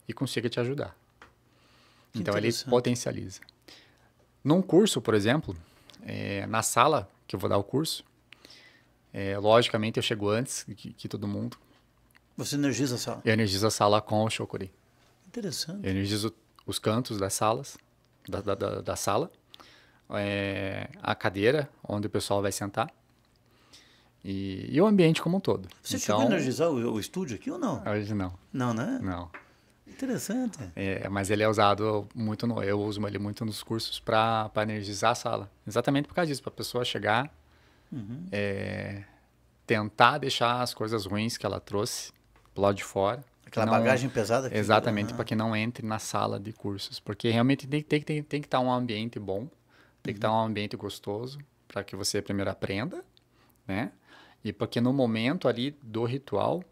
e consiga te ajudar. Que então, ele potencializa. Num curso, por exemplo, é, na sala que eu vou dar o curso. É, logicamente, eu chego antes que, que, todo mundo. Você energiza a sala? Eu energizo a sala com o Shokuri. Interessante. Eu energizo os cantos das salas, da, da, da, da sala, é, a cadeira onde o pessoal vai sentar. E, e, o ambiente como um todo. Você então, chegou a então, energizar o, o estúdio aqui ou não? Hoje não. Não, né? Não. Interessante. É, mas ele é usado muito, no, eu uso ele muito nos cursos para energizar a sala. Exatamente por causa disso, para a pessoa chegar, uhum. é, tentar deixar as coisas ruins que ela trouxe lá de fora. Aquela não, bagagem pesada. Que exatamente, uhum. para que não entre na sala de cursos. Porque realmente tem, tem, tem, tem que estar tá um ambiente bom, tem que estar tá uhum. um ambiente gostoso, para que você primeiro aprenda, né? E porque no momento ali do ritual,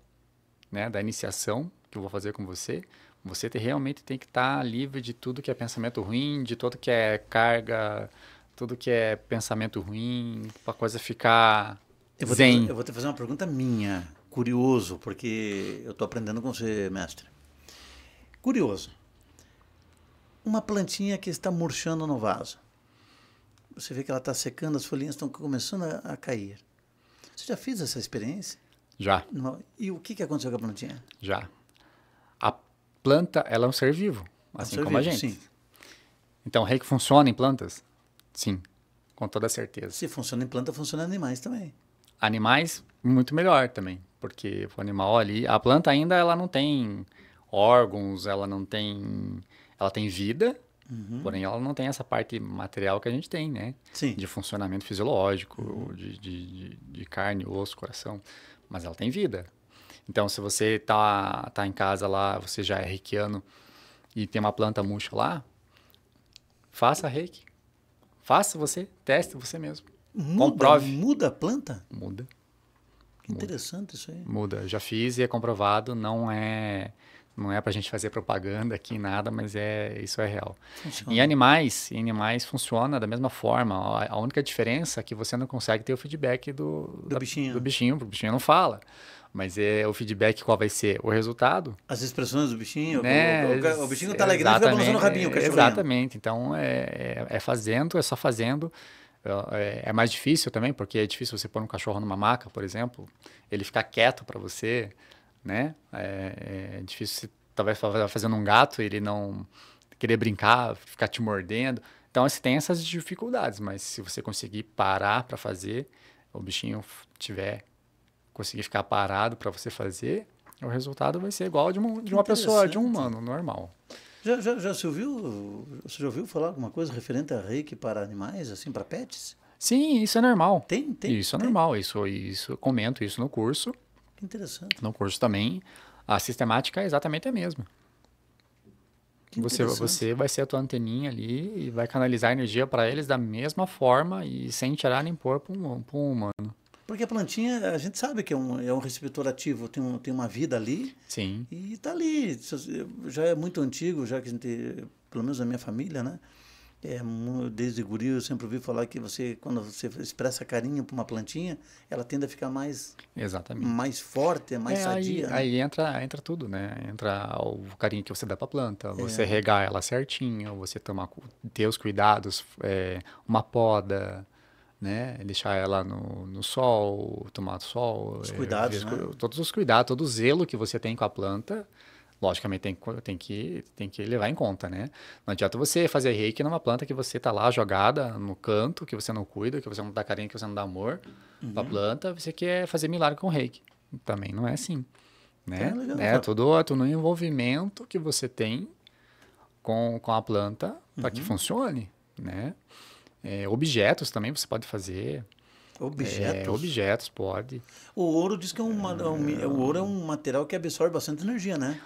né, da iniciação, que eu vou fazer com você, você te, realmente tem que estar tá livre de tudo que é pensamento ruim, de tudo que é carga, tudo que é pensamento ruim, para coisa ficar eu vou zen. Te, eu vou te fazer uma pergunta minha, curioso, porque eu estou aprendendo com você, mestre. Curioso. Uma plantinha que está murchando no vaso. Você vê que ela está secando, as folhinhas estão começando a, a cair. Você já fez essa experiência? Já. E o que, que aconteceu com a plantinha? Já planta, ela é um ser vivo, assim é um assim como vivo, a gente. Sim. Então, o reiki funciona em plantas? Sim, com toda certeza. Se funciona em planta, funciona em animais também. Animais, muito melhor também, porque o animal ali, a planta ainda ela não tem órgãos, ela não tem, ela tem vida, uhum. porém ela não tem essa parte material que a gente tem, né? Sim. De funcionamento fisiológico, uhum. de, de, de, de carne, osso, coração, mas ela tem vida. Então, se você tá, tá em casa lá, você já é reikiano e tem uma planta murcha lá, faça reiki. Faça você, teste você mesmo. Muda, Comprove. Muda a planta? Muda. Interessante muda. isso aí. Muda. Já fiz e é comprovado. Não é não é para a gente fazer propaganda aqui nada, mas é isso é real. Funciona. Em animais, em animais funciona da mesma forma. A única diferença é que você não consegue ter o feedback do, do da, bichinho, do bichinho, o bichinho não fala. Mas é o feedback qual vai ser o resultado. As expressões do bichinho, né? o, o, o bichinho tá alegre, tá balançando o rabinho, o Exatamente, então é, é, é fazendo, é só fazendo. É, é, é mais difícil também, porque é difícil você pôr um cachorro numa maca, por exemplo, ele ficar quieto para você, né? É, é difícil você talvez fazendo um gato, ele não querer brincar, ficar te mordendo. Então, você tem essas dificuldades, mas se você conseguir parar para fazer, o bichinho tiver conseguir ficar parado para você fazer, o resultado vai ser igual de, uma, de uma pessoa, de um humano normal. Já, já, já se ouviu, você já ouviu falar alguma coisa referente a reiki para animais, assim, para pets? Sim, isso é normal. Tem, tem. Isso é tem. normal, isso, isso eu comento isso no curso. Que interessante. No curso também, a sistemática é exatamente a mesma. Que você, você vai ser a tua anteninha ali e vai canalizar energia para eles da mesma forma e sem tirar nem pôr para um, pra um humano. Porque a plantinha, a gente sabe que é um, é um receptor ativo, tem, um, tem uma vida ali. Sim. E está ali. Já é muito antigo, já que a gente, pelo menos a minha família, né? É, desde guri eu sempre ouvi falar que você, quando você expressa carinho para uma plantinha, ela tende a ficar mais Exatamente. mais forte, é mais é, sadia. Aí, né? aí, entra, entra tudo, né? Entra o carinho que você dá para a planta, é. você regar ela certinho, você tomar ter os cuidados, é, uma poda, né? Deixar ela no, no sol, tomar sol. Os é, cuidados, é, né? Todos os cuidados, todo o zelo que você tem com a planta, logicamente tem, tem, que, tem que levar em conta, né? Não adianta você fazer reiki numa planta que você tá lá jogada no canto, que você não cuida, que você não dá carinho, que você não dá amor uhum. pra planta, você quer fazer milagre com reiki. Também não é assim, né? É, é tudo, tudo no envolvimento que você tem com, com a planta para uhum. que funcione, né? É, objetos também você pode fazer. Objetos? É, objetos, pode. O ouro diz que é um, é, o ouro é um material que absorve bastante energia, né?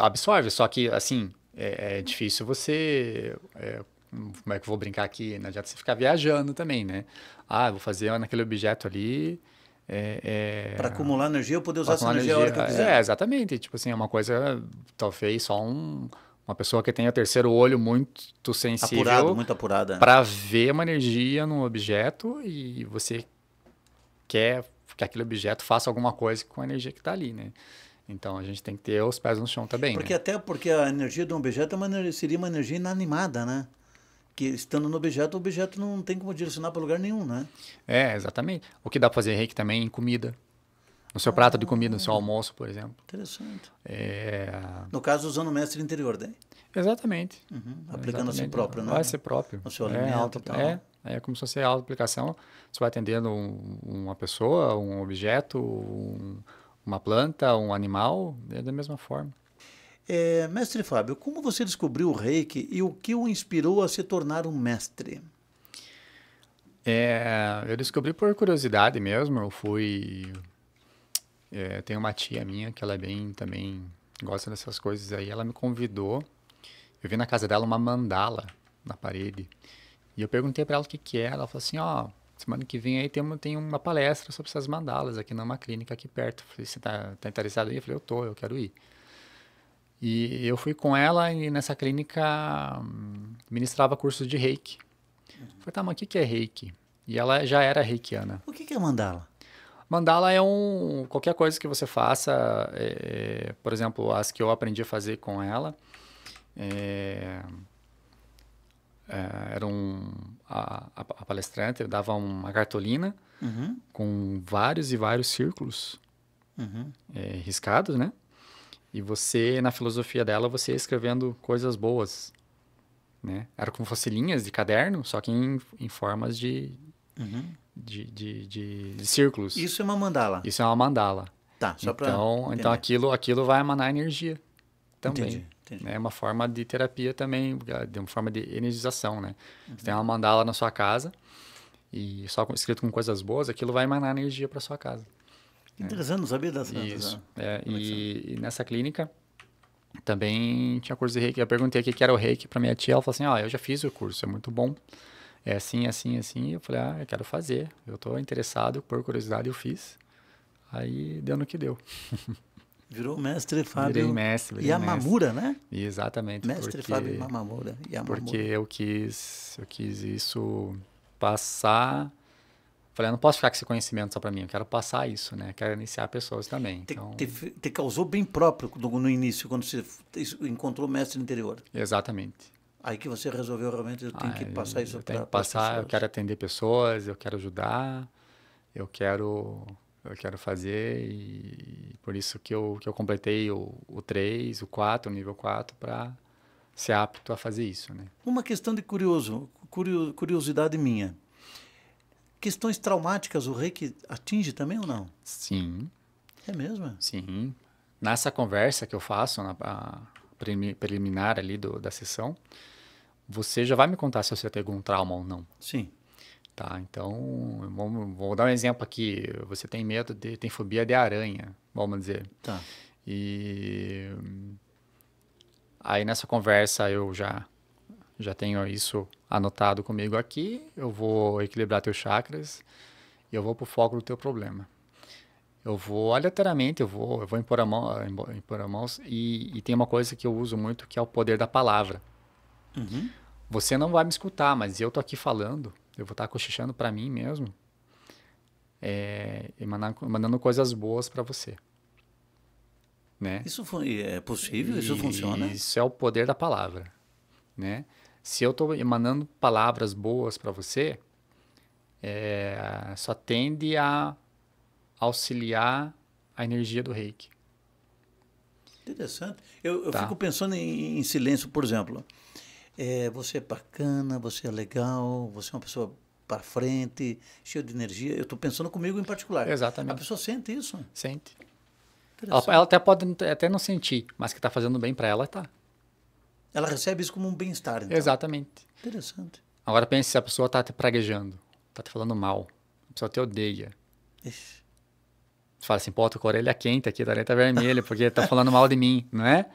Absorve, só que, assim, é, é difícil você é, como é que eu vou brincar aqui? Não adianta você ficar viajando também, né? Ah, vou fazer naquele objeto ali. É, é... Para acumular energia, eu poder usar essa energia, energia a hora que eu é, quiser. É, exatamente. Tipo assim, é uma coisa, talvez só um, uma pessoa que tem o terceiro olho muito sensível. Apurado, muito apurada. Para ver uma energia num objeto e você quer que aquele objeto faça alguma coisa com a energia que está ali, né? Então a gente tem que ter os pés no chão também. Né? Porque né? até porque a energia de um objeto é uma, seria uma energia inanimada, né? Que estando no objeto, o objeto não tem como direcionar para lugar nenhum, né? É, exatamente. O que dá para fazer reiki também em comida. No seu prato de comida, no seu almoço, por exemplo. Interessante. É... No caso, usando o mestre interior, né Exatamente. Uhum. Aplicando Exatamente. a si próprio, né? Vai a si próprio. O seu é, alimento é, tal. É, é como se fosse a auto-aplicação. Você vai atendendo um, uma pessoa, um objeto, um, uma planta, um animal, é da mesma forma. É, mestre Fábio, como você descobriu o reiki e o que o inspirou a se tornar um mestre? É, eu descobri por curiosidade mesmo. Eu fui é, tem uma tia minha que ela é bem também gosta dessas coisas aí. Ela me convidou. Eu vi na casa dela uma mandala na parede. E eu perguntei para ela o que que era. É. Ela falou assim: ó, oh, semana que vem aí tem uma, tem uma palestra sobre essas mandalas aqui numa clínica aqui perto. falei, você tá, tá interessado aí? Eu falei, eu tô, eu quero ir. E eu fui com ela e nessa clínica hum, ministrava curso de reiki. Uhum. Falei, tá, mas o que, que é reiki? E ela já era reikiana. O que, que é mandala? Mandala é um. qualquer coisa que você faça, é, é, por exemplo, as que eu aprendi a fazer com ela. É, é era um. A, a, palestrante dava uma cartolina uhum. com vários e vários círculos uhum. é, riscados, né? E você, na filosofia dela, você ia escrevendo coisas boas. Né? Era como fosse linhas de caderno, só que em, em formas de, uhum de, de, de, de círculos. Isso é uma mandala. Isso é uma mandala. Tá, só para. Então, então aquilo, aquilo vai emanar energia também. Entendi, entendi. É uma forma de terapia também, é, de uma forma de energização, né? Uhum. Você tem uma mandala na sua casa e só escrito com coisas boas, aquilo vai emanar energia para sua casa. Interessante, não sabia dessa. Isso. É, e, e, nessa clínica também tinha curso de reiki. Eu perguntei o que era o reiki para minha tia. Ela falou assim: Ó, eu já fiz o curso, é muito bom é assim, assim, assim. Eu falei, ah, eu quero fazer. Eu estou interessado, por curiosidade, eu fiz. Aí deu no que deu. Virou mestre Fábio. Virei mestre. Virei e a Mamura, né? Exatamente. Mestre porque, Fábio Mamura E a porque eu quis, eu quis isso passar. Falei, eu ah, não posso ficar com esse conhecimento só para mim, eu quero passar isso, né? Quero iniciar pessoas também. Te, então... te, te causou bem próprio no, no, início, quando você encontrou o mestre interior. Exatamente. Aí que você resolveu realmente, eu tenho que passar isso para pessoas. passar, eu quero atender pessoas, eu quero ajudar, eu quero eu quero fazer e, por isso que eu, que eu completei o, o 3, o 4, o nível 4 para ser apto a fazer isso, né? Uma questão de curioso, curiosidade minha. Questões traumáticas o reiki atinge também ou não? Sim. É mesmo? Sim. Nessa conversa que eu faço na preliminar ali do, da sessão, você já vai me contar se você teve algum trauma ou não. Sim. Tá, então, vou dar um exemplo aqui. Você tem medo, de, tem fobia de aranha, vamos dizer. Tá. E aí nessa conversa eu já já tenho isso anotado comigo aqui. Eu vou equilibrar teus chakras e eu vou pro foco do teu problema. Eu vou aleatoriamente, eu vou, eu vou impor a mão, eh, impor a mãos e, e tem uma coisa que eu uso muito que é o poder da palavra. Uhum. Você não vai me escutar, mas eu tô aqui falando, eu vou estar tá cochichando para mim mesmo, é, e mandando, mandando coisas boas para você. Né? Isso foi, é possível? E, isso funciona? Isso é o poder da palavra, né? Se eu estou emanando palavras boas para você, é, só tende a auxiliar a energia do reiki. Interessante. Eu, eu tá. fico pensando em, em, silêncio, por exemplo é, você é bacana, você é legal, você é uma pessoa para frente, cheio de energia. Eu estou pensando comigo em particular. Exatamente. A pessoa sente isso. Sente. Ela, ela, até pode até não sentir, mas que está fazendo bem para ela, tá. Ela recebe isso como um bem-estar, então. Exatamente. Interessante. Agora pense se a pessoa está te praguejando, está te falando mal, a pessoa te odeia. Ixi. Você fala assim, pô, tua orelha quente aqui, a orelha tá vermelha, porque tá falando mal de mim, não é?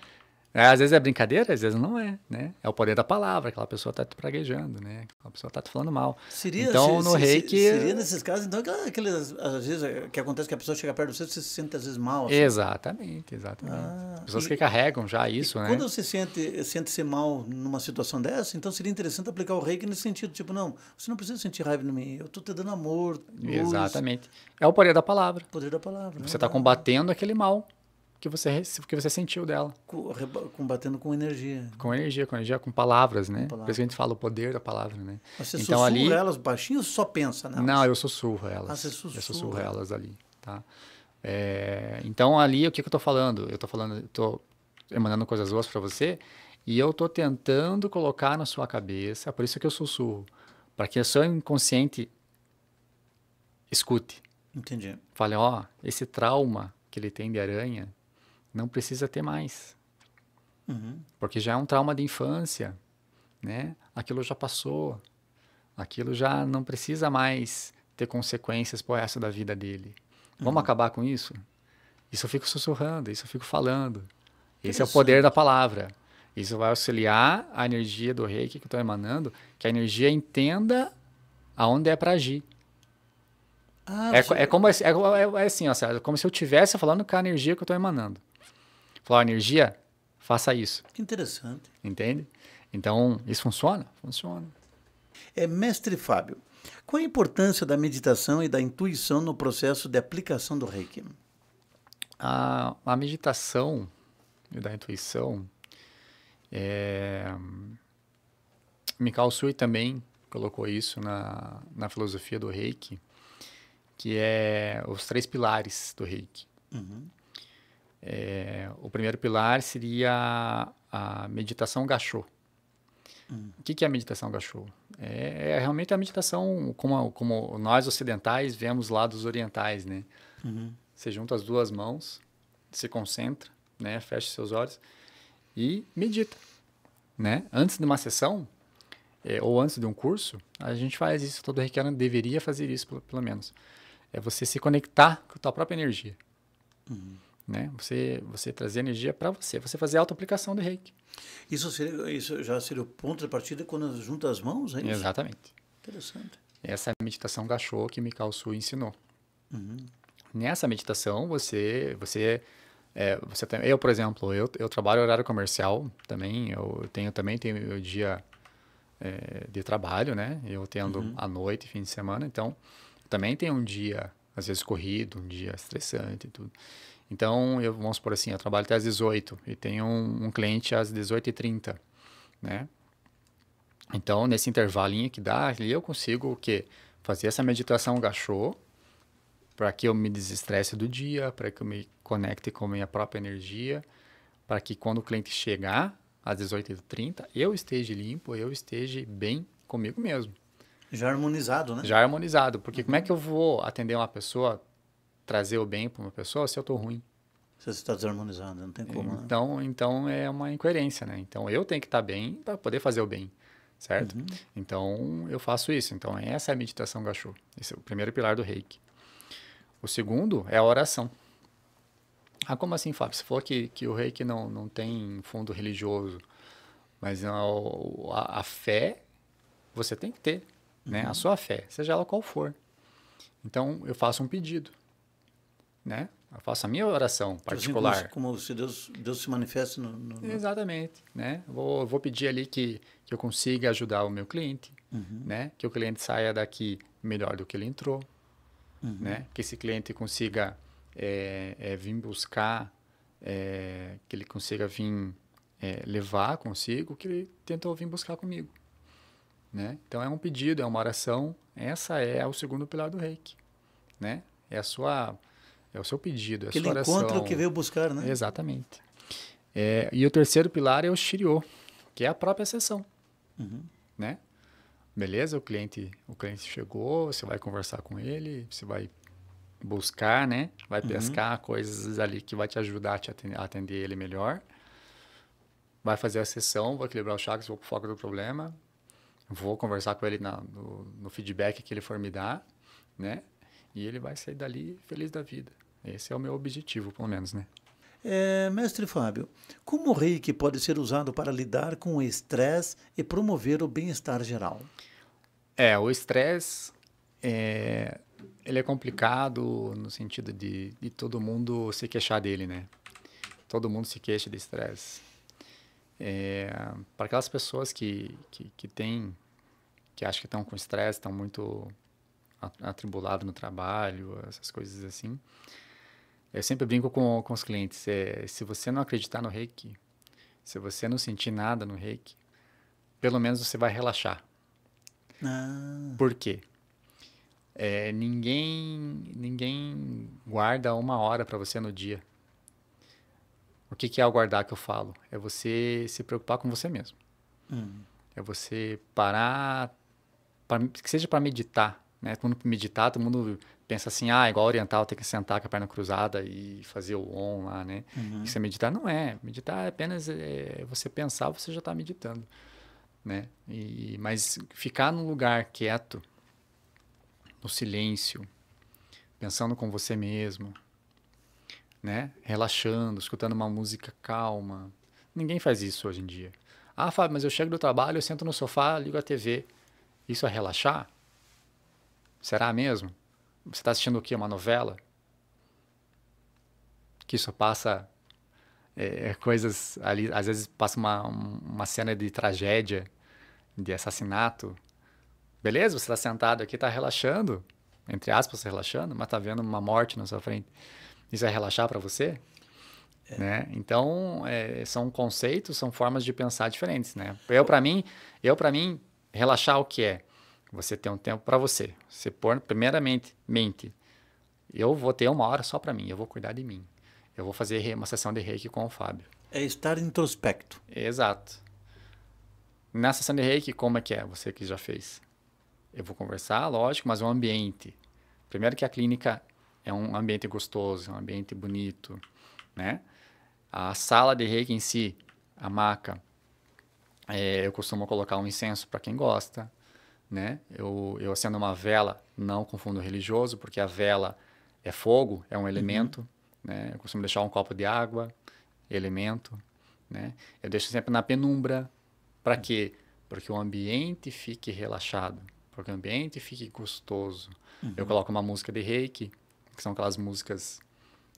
É, às vezes é brincadeira, às vezes não é, né? É o poder da palavra, aquela pessoa tá te praguejando, né? Aquela pessoa tá te falando mal. Seria, então, se, no se, reiki... Seria é nesses casos, então, aqueles, às vezes, é, que acontece que a pessoa chega perto de você, você se sente às vezes mal. Assim. Exatamente, exatamente. Ah, Pessoas e, que carregam já isso, né? Quando você sente, sente-se mal numa situação dessa, então seria interessante aplicar o reiki nesse sentido, tipo, não, você não precisa sentir raiva em mim, eu tô te dando amor, luz. Exatamente. É o poder da palavra. O poder da palavra. Você está né? combatendo aquele mal que você, que você sentiu dela. Combatendo com energia. Com energia, com energia, com palavras, né? palavras. Por isso que a gente fala o poder da palavra, né? você então, sussurra ali... elas baixinho ou só pensa nelas? Não, eu sussurro elas. Ah, você sussurra. Eu sussurro elas ali, tá? É... Então, ali, o que, que eu tô falando? Eu tô falando, tô emanando coisas boas para você e eu tô tentando colocar na sua cabeça, por isso que eu sussurro, para que o seu inconsciente escute. Entendi. Fale, ó, esse trauma que ele tem de aranha não precisa ter mais. Uhum. Porque já é um trauma de infância, né? Aquilo já passou, aquilo já não precisa mais ter consequências pro resto da vida dele. Uhum. Vamos acabar com isso? Isso eu fico sussurrando, isso eu fico falando. Esse é o poder da palavra. Isso vai auxiliar a energia do reiki que eu estou emanando, que a energia entenda aonde é para agir. Ah, é, você... é, como, é, é, é, assim, ó, como se eu estivesse falando com a energia que eu estou emanando. Flow Energia, faça isso. Que interessante. Entende? Então, isso funciona? Funciona. É, mestre Fábio, qual a importância da meditação e da intuição no processo de aplicação do Reiki? A, a meditação e da intuição é, Mikao Sui também colocou isso na, na filosofia do Reiki, que é os três pilares do Reiki. Uhum. É, o primeiro pilar seria a meditação gachô. Hum. O que é a meditação gachô? É, é, realmente a meditação como, como nós ocidentais vemos lá dos orientais, né? Uhum. Você junta as duas mãos, se concentra, né? Fecha seus olhos e medita, né? Antes de uma sessão é, ou antes de um curso, a gente faz isso. Todo requerente deveria fazer isso, pelo, pelo menos. É você se conectar com a tua própria energia. Uhum né? Você você trazer energia para você, você fazer a auto-aplicação do reiki. Isso, seria, isso já seria o ponto de partida quando junta as mãos, é isso? Exatamente. Interessante. Essa é a meditação Gachô que Mikao Su ensinou. Uhum. Nessa meditação, você você é, você tem, eu, por exemplo, eu, eu trabalho horário comercial também, eu tenho também tenho o dia é, de trabalho, né? Eu tendo uhum. à noite, fim de semana, então também tem um dia às vezes corrido, um dia estressante e tudo. Então, eu, vamos por assim, eu trabalho até às 18 e tenho um, um cliente às 18h30, né? Então, nesse intervalinho que dá, ali eu consigo o quê? Fazer essa meditação gachô, para que eu me desestresse do dia, para que eu me conecte com a minha própria energia, para que quando o cliente chegar às 18h30, eu esteja limpo, eu esteja bem comigo mesmo. Já harmonizado, né? Já harmonizado, porque como é que eu vou atender uma pessoa trazer o bem para uma pessoa se eu estou ruim. Você está desarmonizando não tem como. Né? Então, então é uma incoerência, né? Então eu tenho que estar tá bem para poder fazer o bem, certo? Uhum. Então eu faço isso. Então essa é a meditação gachô. Esse é o primeiro pilar do reiki. O segundo é a oração. Ah, como assim, Fábio? Você falou que, que o reiki não, não tem fundo religioso, mas não, a, a fé você tem que ter, né? Uhum. A sua fé, seja ela qual for. Então eu faço um pedido né? Eu faço a minha oração particular. Assim como, se Deus, Deus se manifesta no, no... Exatamente, né? Vou, vou pedir ali que, que eu consiga ajudar o meu cliente, uhum. né? Que o cliente saia daqui melhor do que ele entrou, uhum. né? Que esse cliente consiga é, é, vir buscar, é, que ele consiga vir é, levar consigo, que ele tentou vir buscar comigo, né? Então é um pedido, é uma oração. Essa é o segundo pilar do Reiki, né? É a sua é o seu pedido, é Aquele sua oração. que veio buscar, né? Exatamente. É, e o terceiro pilar é o Shiryo, que é a própria sessão, uhum. né? Beleza, o cliente, o cliente chegou, você vai conversar com ele, você vai buscar, né? Vai uhum. pescar coisas ali que vai te ajudar a te atender, a atender ele melhor. Vai fazer a sessão, vou equilibrar os chakras, vou pro foco do problema. Vou conversar com ele na, no, no feedback que ele for me dar, né? E ele vai sair dali feliz da vida. Esse é o meu objetivo, pelo menos, né? É, mestre Fábio, como o reiki pode ser usado para lidar com o estresse e promover o bem-estar geral? É, o estresse é, ele é complicado no sentido de, de todo mundo se queixar dele, né? Todo mundo se queixa de estresse. É, para aquelas pessoas que, que, que têm, que acham que estão com estresse, estão muito atribulado no trabalho, essas coisas assim. Eu sempre brinco com, com os clientes: é, se você não acreditar no reiki, se você não sentir nada no reiki, pelo menos você vai relaxar. Ah. Por quê? É, ninguém, ninguém guarda uma hora para você no dia. O que, que é o guardar que eu falo? É você se preocupar com você mesmo. Hum. É você parar, pra, que seja para meditar, né? Todo mundo meditar, todo mundo pensa assim, ah, igual oriental, tem que sentar com a perna cruzada e fazer o on lá, né? Uhum. Isso é meditar? Não é. Meditar é apenas é, você pensar, você já está meditando, né? E, mas ficar num lugar quieto, no silêncio, pensando com você mesmo, né? Relaxando, escutando uma música calma. Ninguém faz isso hoje em dia. Ah, Fábio, mas eu chego do trabalho, eu sento no sofá, ligo a TV. Isso é relaxar? Será mesmo? Você está assistindo o quê? Uma novela? Que isso passa é, é coisas ali, às vezes passa uma, uma cena de tragédia, de assassinato. Beleza, você está sentado aqui, está relaxando, entre aspas, relaxando, mas está vendo uma morte na sua frente. Isso é relaxar para você? É. Né? Então, é, são conceitos, são formas de pensar diferentes, né? Eu, para mim, eu para mim, relaxar o que é? Você tem um tempo para você. Você pôr, primeiramente, mente. Eu vou ter uma hora só para mim, eu vou cuidar de mim. Eu vou fazer uma sessão de reiki com o Fábio. É estar introspecto. Exato. Na sessão de reiki, como é que é? Você que já fez. Eu vou conversar, lógico, mas o é ambiente. Primeiro que a clínica é um ambiente gostoso, é um ambiente bonito, né? A sala de reiki em si, a maca, é, eu costumo colocar um incenso para quem gosta né? Eu, eu acendo uma vela, não com fundo religioso, porque a vela é fogo, é um elemento, uhum. né? Eu costumo deixar um copo de água, elemento, né? Eu deixo sempre na penumbra, para quê? Porque o ambiente fique relaxado, porque o ambiente fique gostoso. Uhum. Eu coloco uma música de reiki, que são aquelas músicas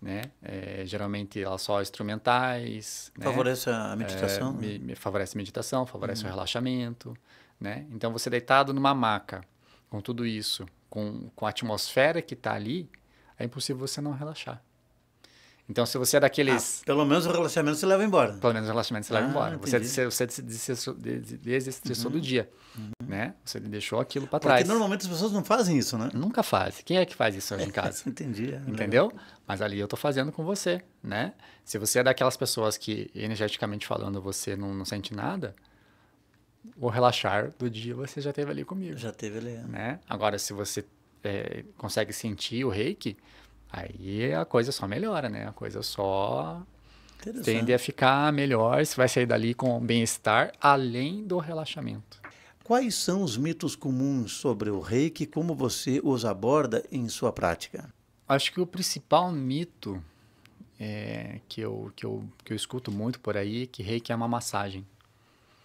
né? É, geralmente elas só instrumentais. Né? Favorece né? a meditação? É, me, me favorece a meditação, favorece uhum. o relaxamento. Né? Então, você deitado numa maca, com tudo isso, com, com a atmosfera que está ali, é impossível você não relaxar. Então, se você é daqueles. Ah, pelo menos o relaxamento você leva embora. Pelo menos o relaxamento ah, você ah, leva embora. Entendi. Você, você desestressou, desestressou uhum. do dia. Uhum. Né? Você deixou aquilo para trás. Porque normalmente as pessoas não fazem isso, né? Nunca fazem. Quem é que faz isso hoje em casa? entendi. É Entendeu? Legal. Mas ali eu tô fazendo com você, né? Se você é daquelas pessoas que, energeticamente falando, você não, não sente nada, o relaxar do dia você já teve ali comigo. Já teve ali. Né? né? Agora, se você é, consegue sentir o reiki, aí a coisa só melhora, né? A coisa só tende a ficar melhor, você vai sair dali com bem-estar, além do relaxamento. Quais são os mitos comuns sobre o reiki como você os aborda em sua prática? Acho que o principal mito é, que, eu, que, eu, que eu escuto muito por aí é que reiki é uma massagem.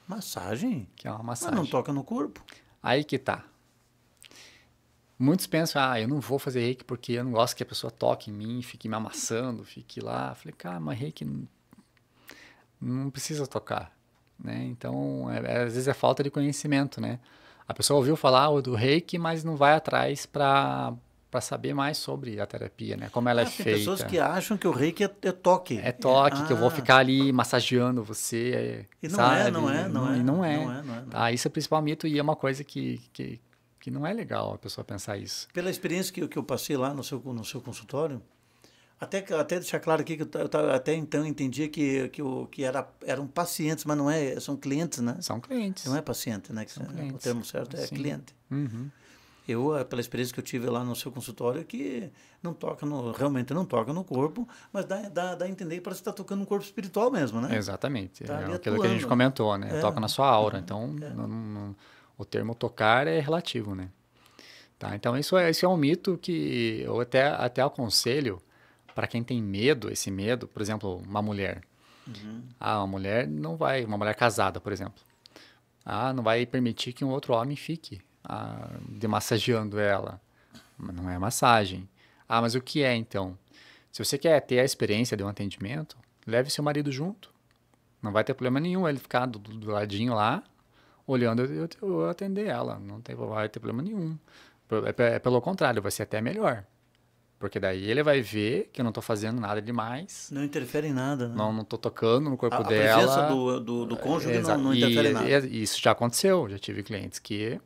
Massagem? Que é uma massagem. Mas não toca no corpo? Aí que tá. Muitos pensam, ah, eu não vou fazer reiki porque eu não gosto que a pessoa toque em mim, fique me amassando, fique lá. falei, cara, mas reiki não, precisa tocar, né? Então, é, é, às vezes é falta de conhecimento, né? A pessoa ouviu falar do reiki, mas não vai atrás para para saber mais sobre a terapia, né? Como ela é tem ah, feita. Tem pessoas que acham que o reiki é, é toque. É toque, que eu vou ah. ficar ali massageando você. E não é, sabe? É, é, não é, não, não é. Não é. Não é, tá? Isso é o principal mito e é uma coisa que, que, que não é legal a pessoa pensar isso. Pela experiência que, que eu passei lá no seu, no seu consultório, até, até deixar claro aqui que eu, eu até então entendi que, que, o, que era, eram pacientes, mas não é, são clientes, né? São clientes. Não é paciente, né? Que, são é clientes. O termo certo é Sim. cliente. Uhum. Eu, eh, pela experiência que eu tive lá no seu consultório, é que não toca no, realmente não toca no corpo, mas dá, dá, dá a entender para você estar tocando no corpo espiritual mesmo, né? Exatamente. Tá é aquilo que a gente comentou, né? É. Toca na sua aura. Uhum. Então, é. não, não, o termo tocar é relativo, né? Tá? Então, isso é, isso é um mito que eu até, até aconselho para quem tem medo, esse medo, por exemplo, uma mulher. Uhum. Ah, uma mulher não vai, uma mulher casada, por exemplo. Ah, não vai permitir que um outro homem fique ah, de massageando ela. Não é massagem. Ah, mas o que é então? Se você quer ter a experiência de um atendimento, leve seu marido junto. Não vai ter problema nenhum ele ficar do, do ladinho lá, olhando eu, eu atender ela. Não tem, vai ter problema nenhum. É, é, pelo contrário, vai ser até melhor. Porque daí ele vai ver que eu não estou fazendo nada demais. Não interfere em nada, né? Não, não tô tocando no corpo a, a dela. A presença do, do, do cônjuge é, não, não, interfere e, em nada. E, isso já aconteceu. Já tive clientes que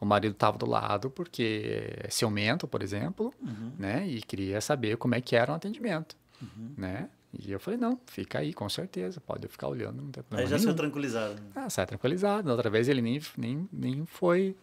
o marido estava do lado porque é ciumento, por exemplo, uhum. né? E queria saber como é que era o atendimento, uhum. né? E eu falei, não, fica aí, com certeza, pode ficar olhando, não tem problema Aí já nenhum. saiu tranquilizado. Ah, saiu tranquilizado. outra vez ele nem, nem, nem foi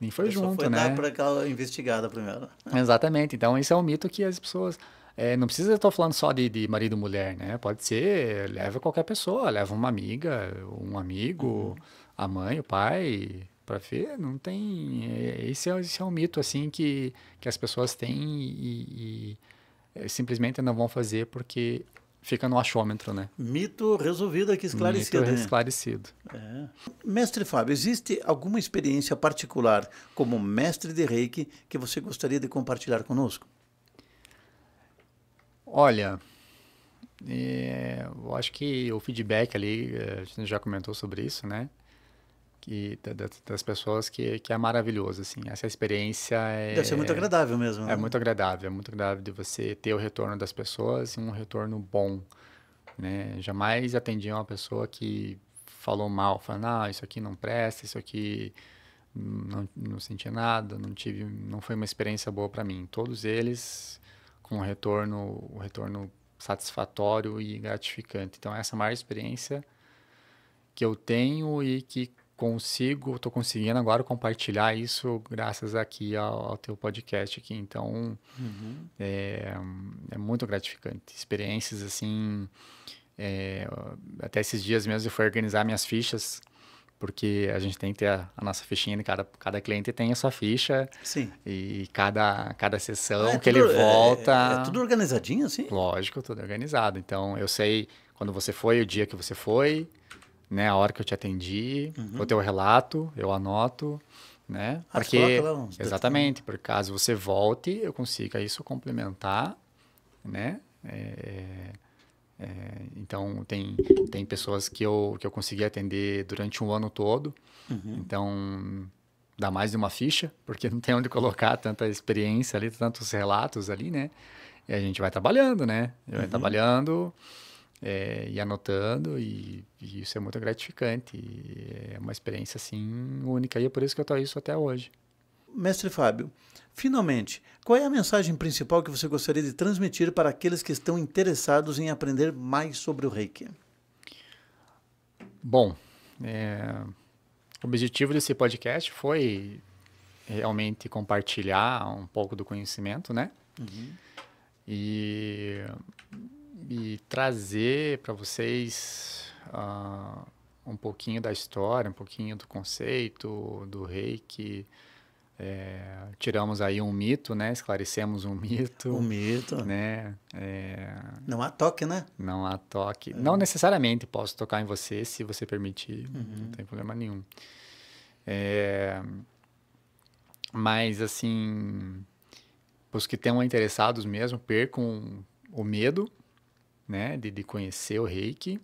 nem foi junto, foi né? Foi dar para aquela investigada primeiro. Exatamente. Então, esse é um mito que as pessoas... É, não precisa estar falando só de, de marido e mulher, né? Pode ser, leva qualquer pessoa, leva uma amiga, um amigo, uhum. a mãe, o pai, para ver, não tem. É, esse é, esse é um mito assim que, que as pessoas têm e, e é, simplesmente não vão fazer porque fica no achômetro, né? Mito resolvido aqui, esclarecido. Mito né? esclarecido. É. Mestre Fábio, existe alguma experiência particular como mestre de reiki que você gostaria de compartilhar conosco? Olha, é, eu acho que o feedback ali, eh, a gente já comentou sobre isso, né? que das pessoas que, que é maravilhoso assim essa experiência é, deve ser muito agradável mesmo é né? é muito agradável é muito agradável de você ter o retorno das pessoas e um retorno bom né jamais atendi uma pessoa que falou mal falando não ah, isso aqui não presta isso aqui não, não senti nada não tive não foi uma experiência boa para mim todos eles com um retorno um retorno satisfatório e gratificante então essa é a maior experiência que eu tenho e que consigo, estou conseguindo agora compartilhar isso graças aqui ao, ao teu podcast aqui. Então, uhum. é, é, muito gratificante. Experiências assim, é, até esses dias mesmo eu fui organizar minhas fichas, porque a gente tem que ter a, a nossa fichinha, né? cada, cada cliente tem a sua ficha. Sim. E cada, cada sessão ah, é que tudo, ele é, volta... É, é tudo organizadinho assim? Lógico, tudo organizado. Então, eu sei quando você foi, o dia que você foi né, a hora que eu te atendi, uhum. o teu relato, eu anoto, né? Ah, porque lá, exatamente, por caso você volte, eu consiga isso complementar, né? É, é, então tem tem pessoas que eu que eu consegui atender durante um ano todo, uhum. então dá mais de uma ficha, porque não tem onde colocar tanta experiência ali, tantos relatos ali, né? E a gente vai trabalhando, né? Eu uhum. trabalhando é, e anotando, e, e, isso é muito gratificante. é uma experiência assim única, e é por isso que eu estou isso até hoje. Mestre Fábio, finalmente, qual é a mensagem principal que você gostaria de transmitir para aqueles que estão interessados em aprender mais sobre o reiki? Bom, é, o objetivo desse podcast foi realmente compartilhar um pouco do conhecimento, né? Uhum. E e trazer para vocês uh, um pouquinho da história, um pouquinho do conceito do reiki. É, tiramos aí um mito, né? Esclarecemos um mito. Um mito. Né? É... Não há toque, né? Não há toque. É. Não necessariamente posso tocar em você, se você permitir, uhum. não tem problema nenhum. É, mas, assim, os que estão interessados mesmo, percam o medo, né, de, de conhecer o reiki,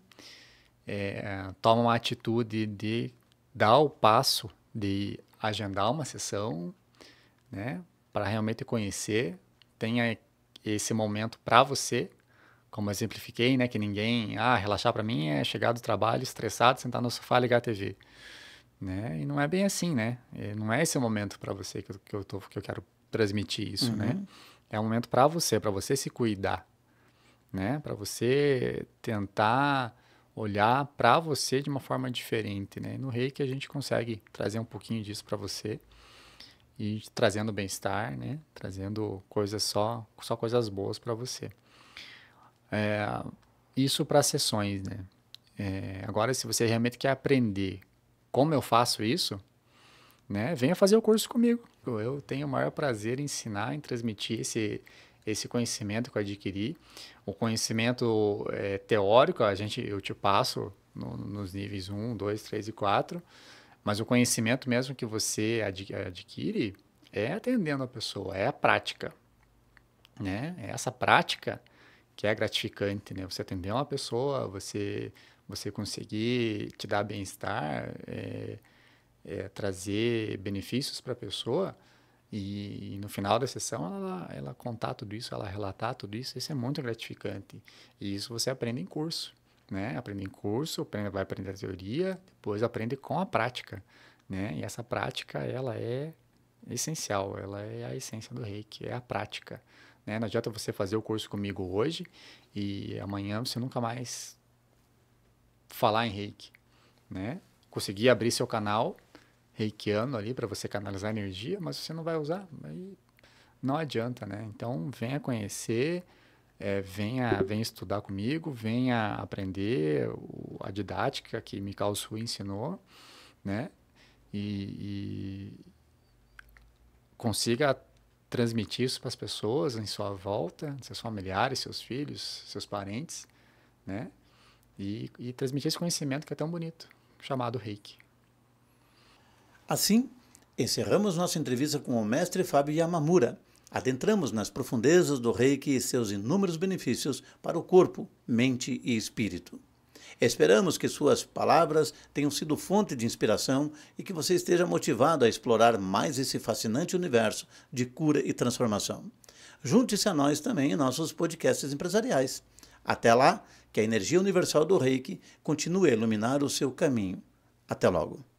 é, toma uma atitude de dar o passo de agendar uma sessão, né, para realmente conhecer, tenha esse momento para você, como exemplifiquei, né, que ninguém, ah, relaxar para mim é chegar do trabalho estressado, sentar no sofá e ligar a TV, né? E não é bem assim, né? É, não é esse momento para você que eu, que eu tô, que eu quero transmitir isso, né. uhum. né? É um momento para você, para você se cuidar, né? Para você tentar olhar para você de uma forma diferente, né? no Reiki a gente consegue trazer um pouquinho disso para você e trazendo bem-estar, né? Trazendo coisas só, só coisas boas para você. É, isso para sessões, né? É, agora, se você realmente quer aprender como eu faço isso, né? Venha fazer o curso comigo. Eu tenho o maior prazer em ensinar, em transmitir esse esse conhecimento que eu adquiri, o conhecimento é, teórico, a gente, eu te passo no, nos níveis 1, 2, 3 e 4, mas o conhecimento mesmo que você adquire é atendendo a pessoa, é a prática, né? É essa prática que é gratificante, né? Você atender uma pessoa, você você conseguir te dar bem-estar, é, é, trazer benefícios para a pessoa, e, e no final da sessão, ela, ela contar tudo isso, ela relatar tudo isso, isso é muito gratificante. E isso você aprende em curso, né? Aprende em curso, aprende, vai aprender a teoria, depois aprende com a prática, né? E essa prática, ela é essencial, ela é a essência do reiki, é a prática. Né? Não adianta você fazer o curso comigo hoje e amanhã você nunca mais falar em reiki, né? Conseguir abrir seu canal reikiano ali para você canalizar energia, mas você não vai usar. Aí não adianta, né? Então, venha conhecer, é, venha, venha estudar comigo, venha aprender o, a didática que Mikao Su ensinou, né? E, e consiga transmitir isso para as pessoas em sua volta, seus familiares, seus filhos, seus parentes, né? E, e transmitir esse conhecimento que é tão bonito, chamado reiki. Assim, encerramos nossa entrevista com o mestre Fábio Yamamura. Adentramos nas profundezas do reiki e seus inúmeros benefícios para o corpo, mente e espírito. Esperamos que suas palavras tenham sido fonte de inspiração e que você esteja motivado a explorar mais esse fascinante universo de cura e transformação. Junte-se a nós também em nossos podcasts empresariais. Até lá, que a energia universal do Reiki continue a iluminar o seu caminho. Até logo.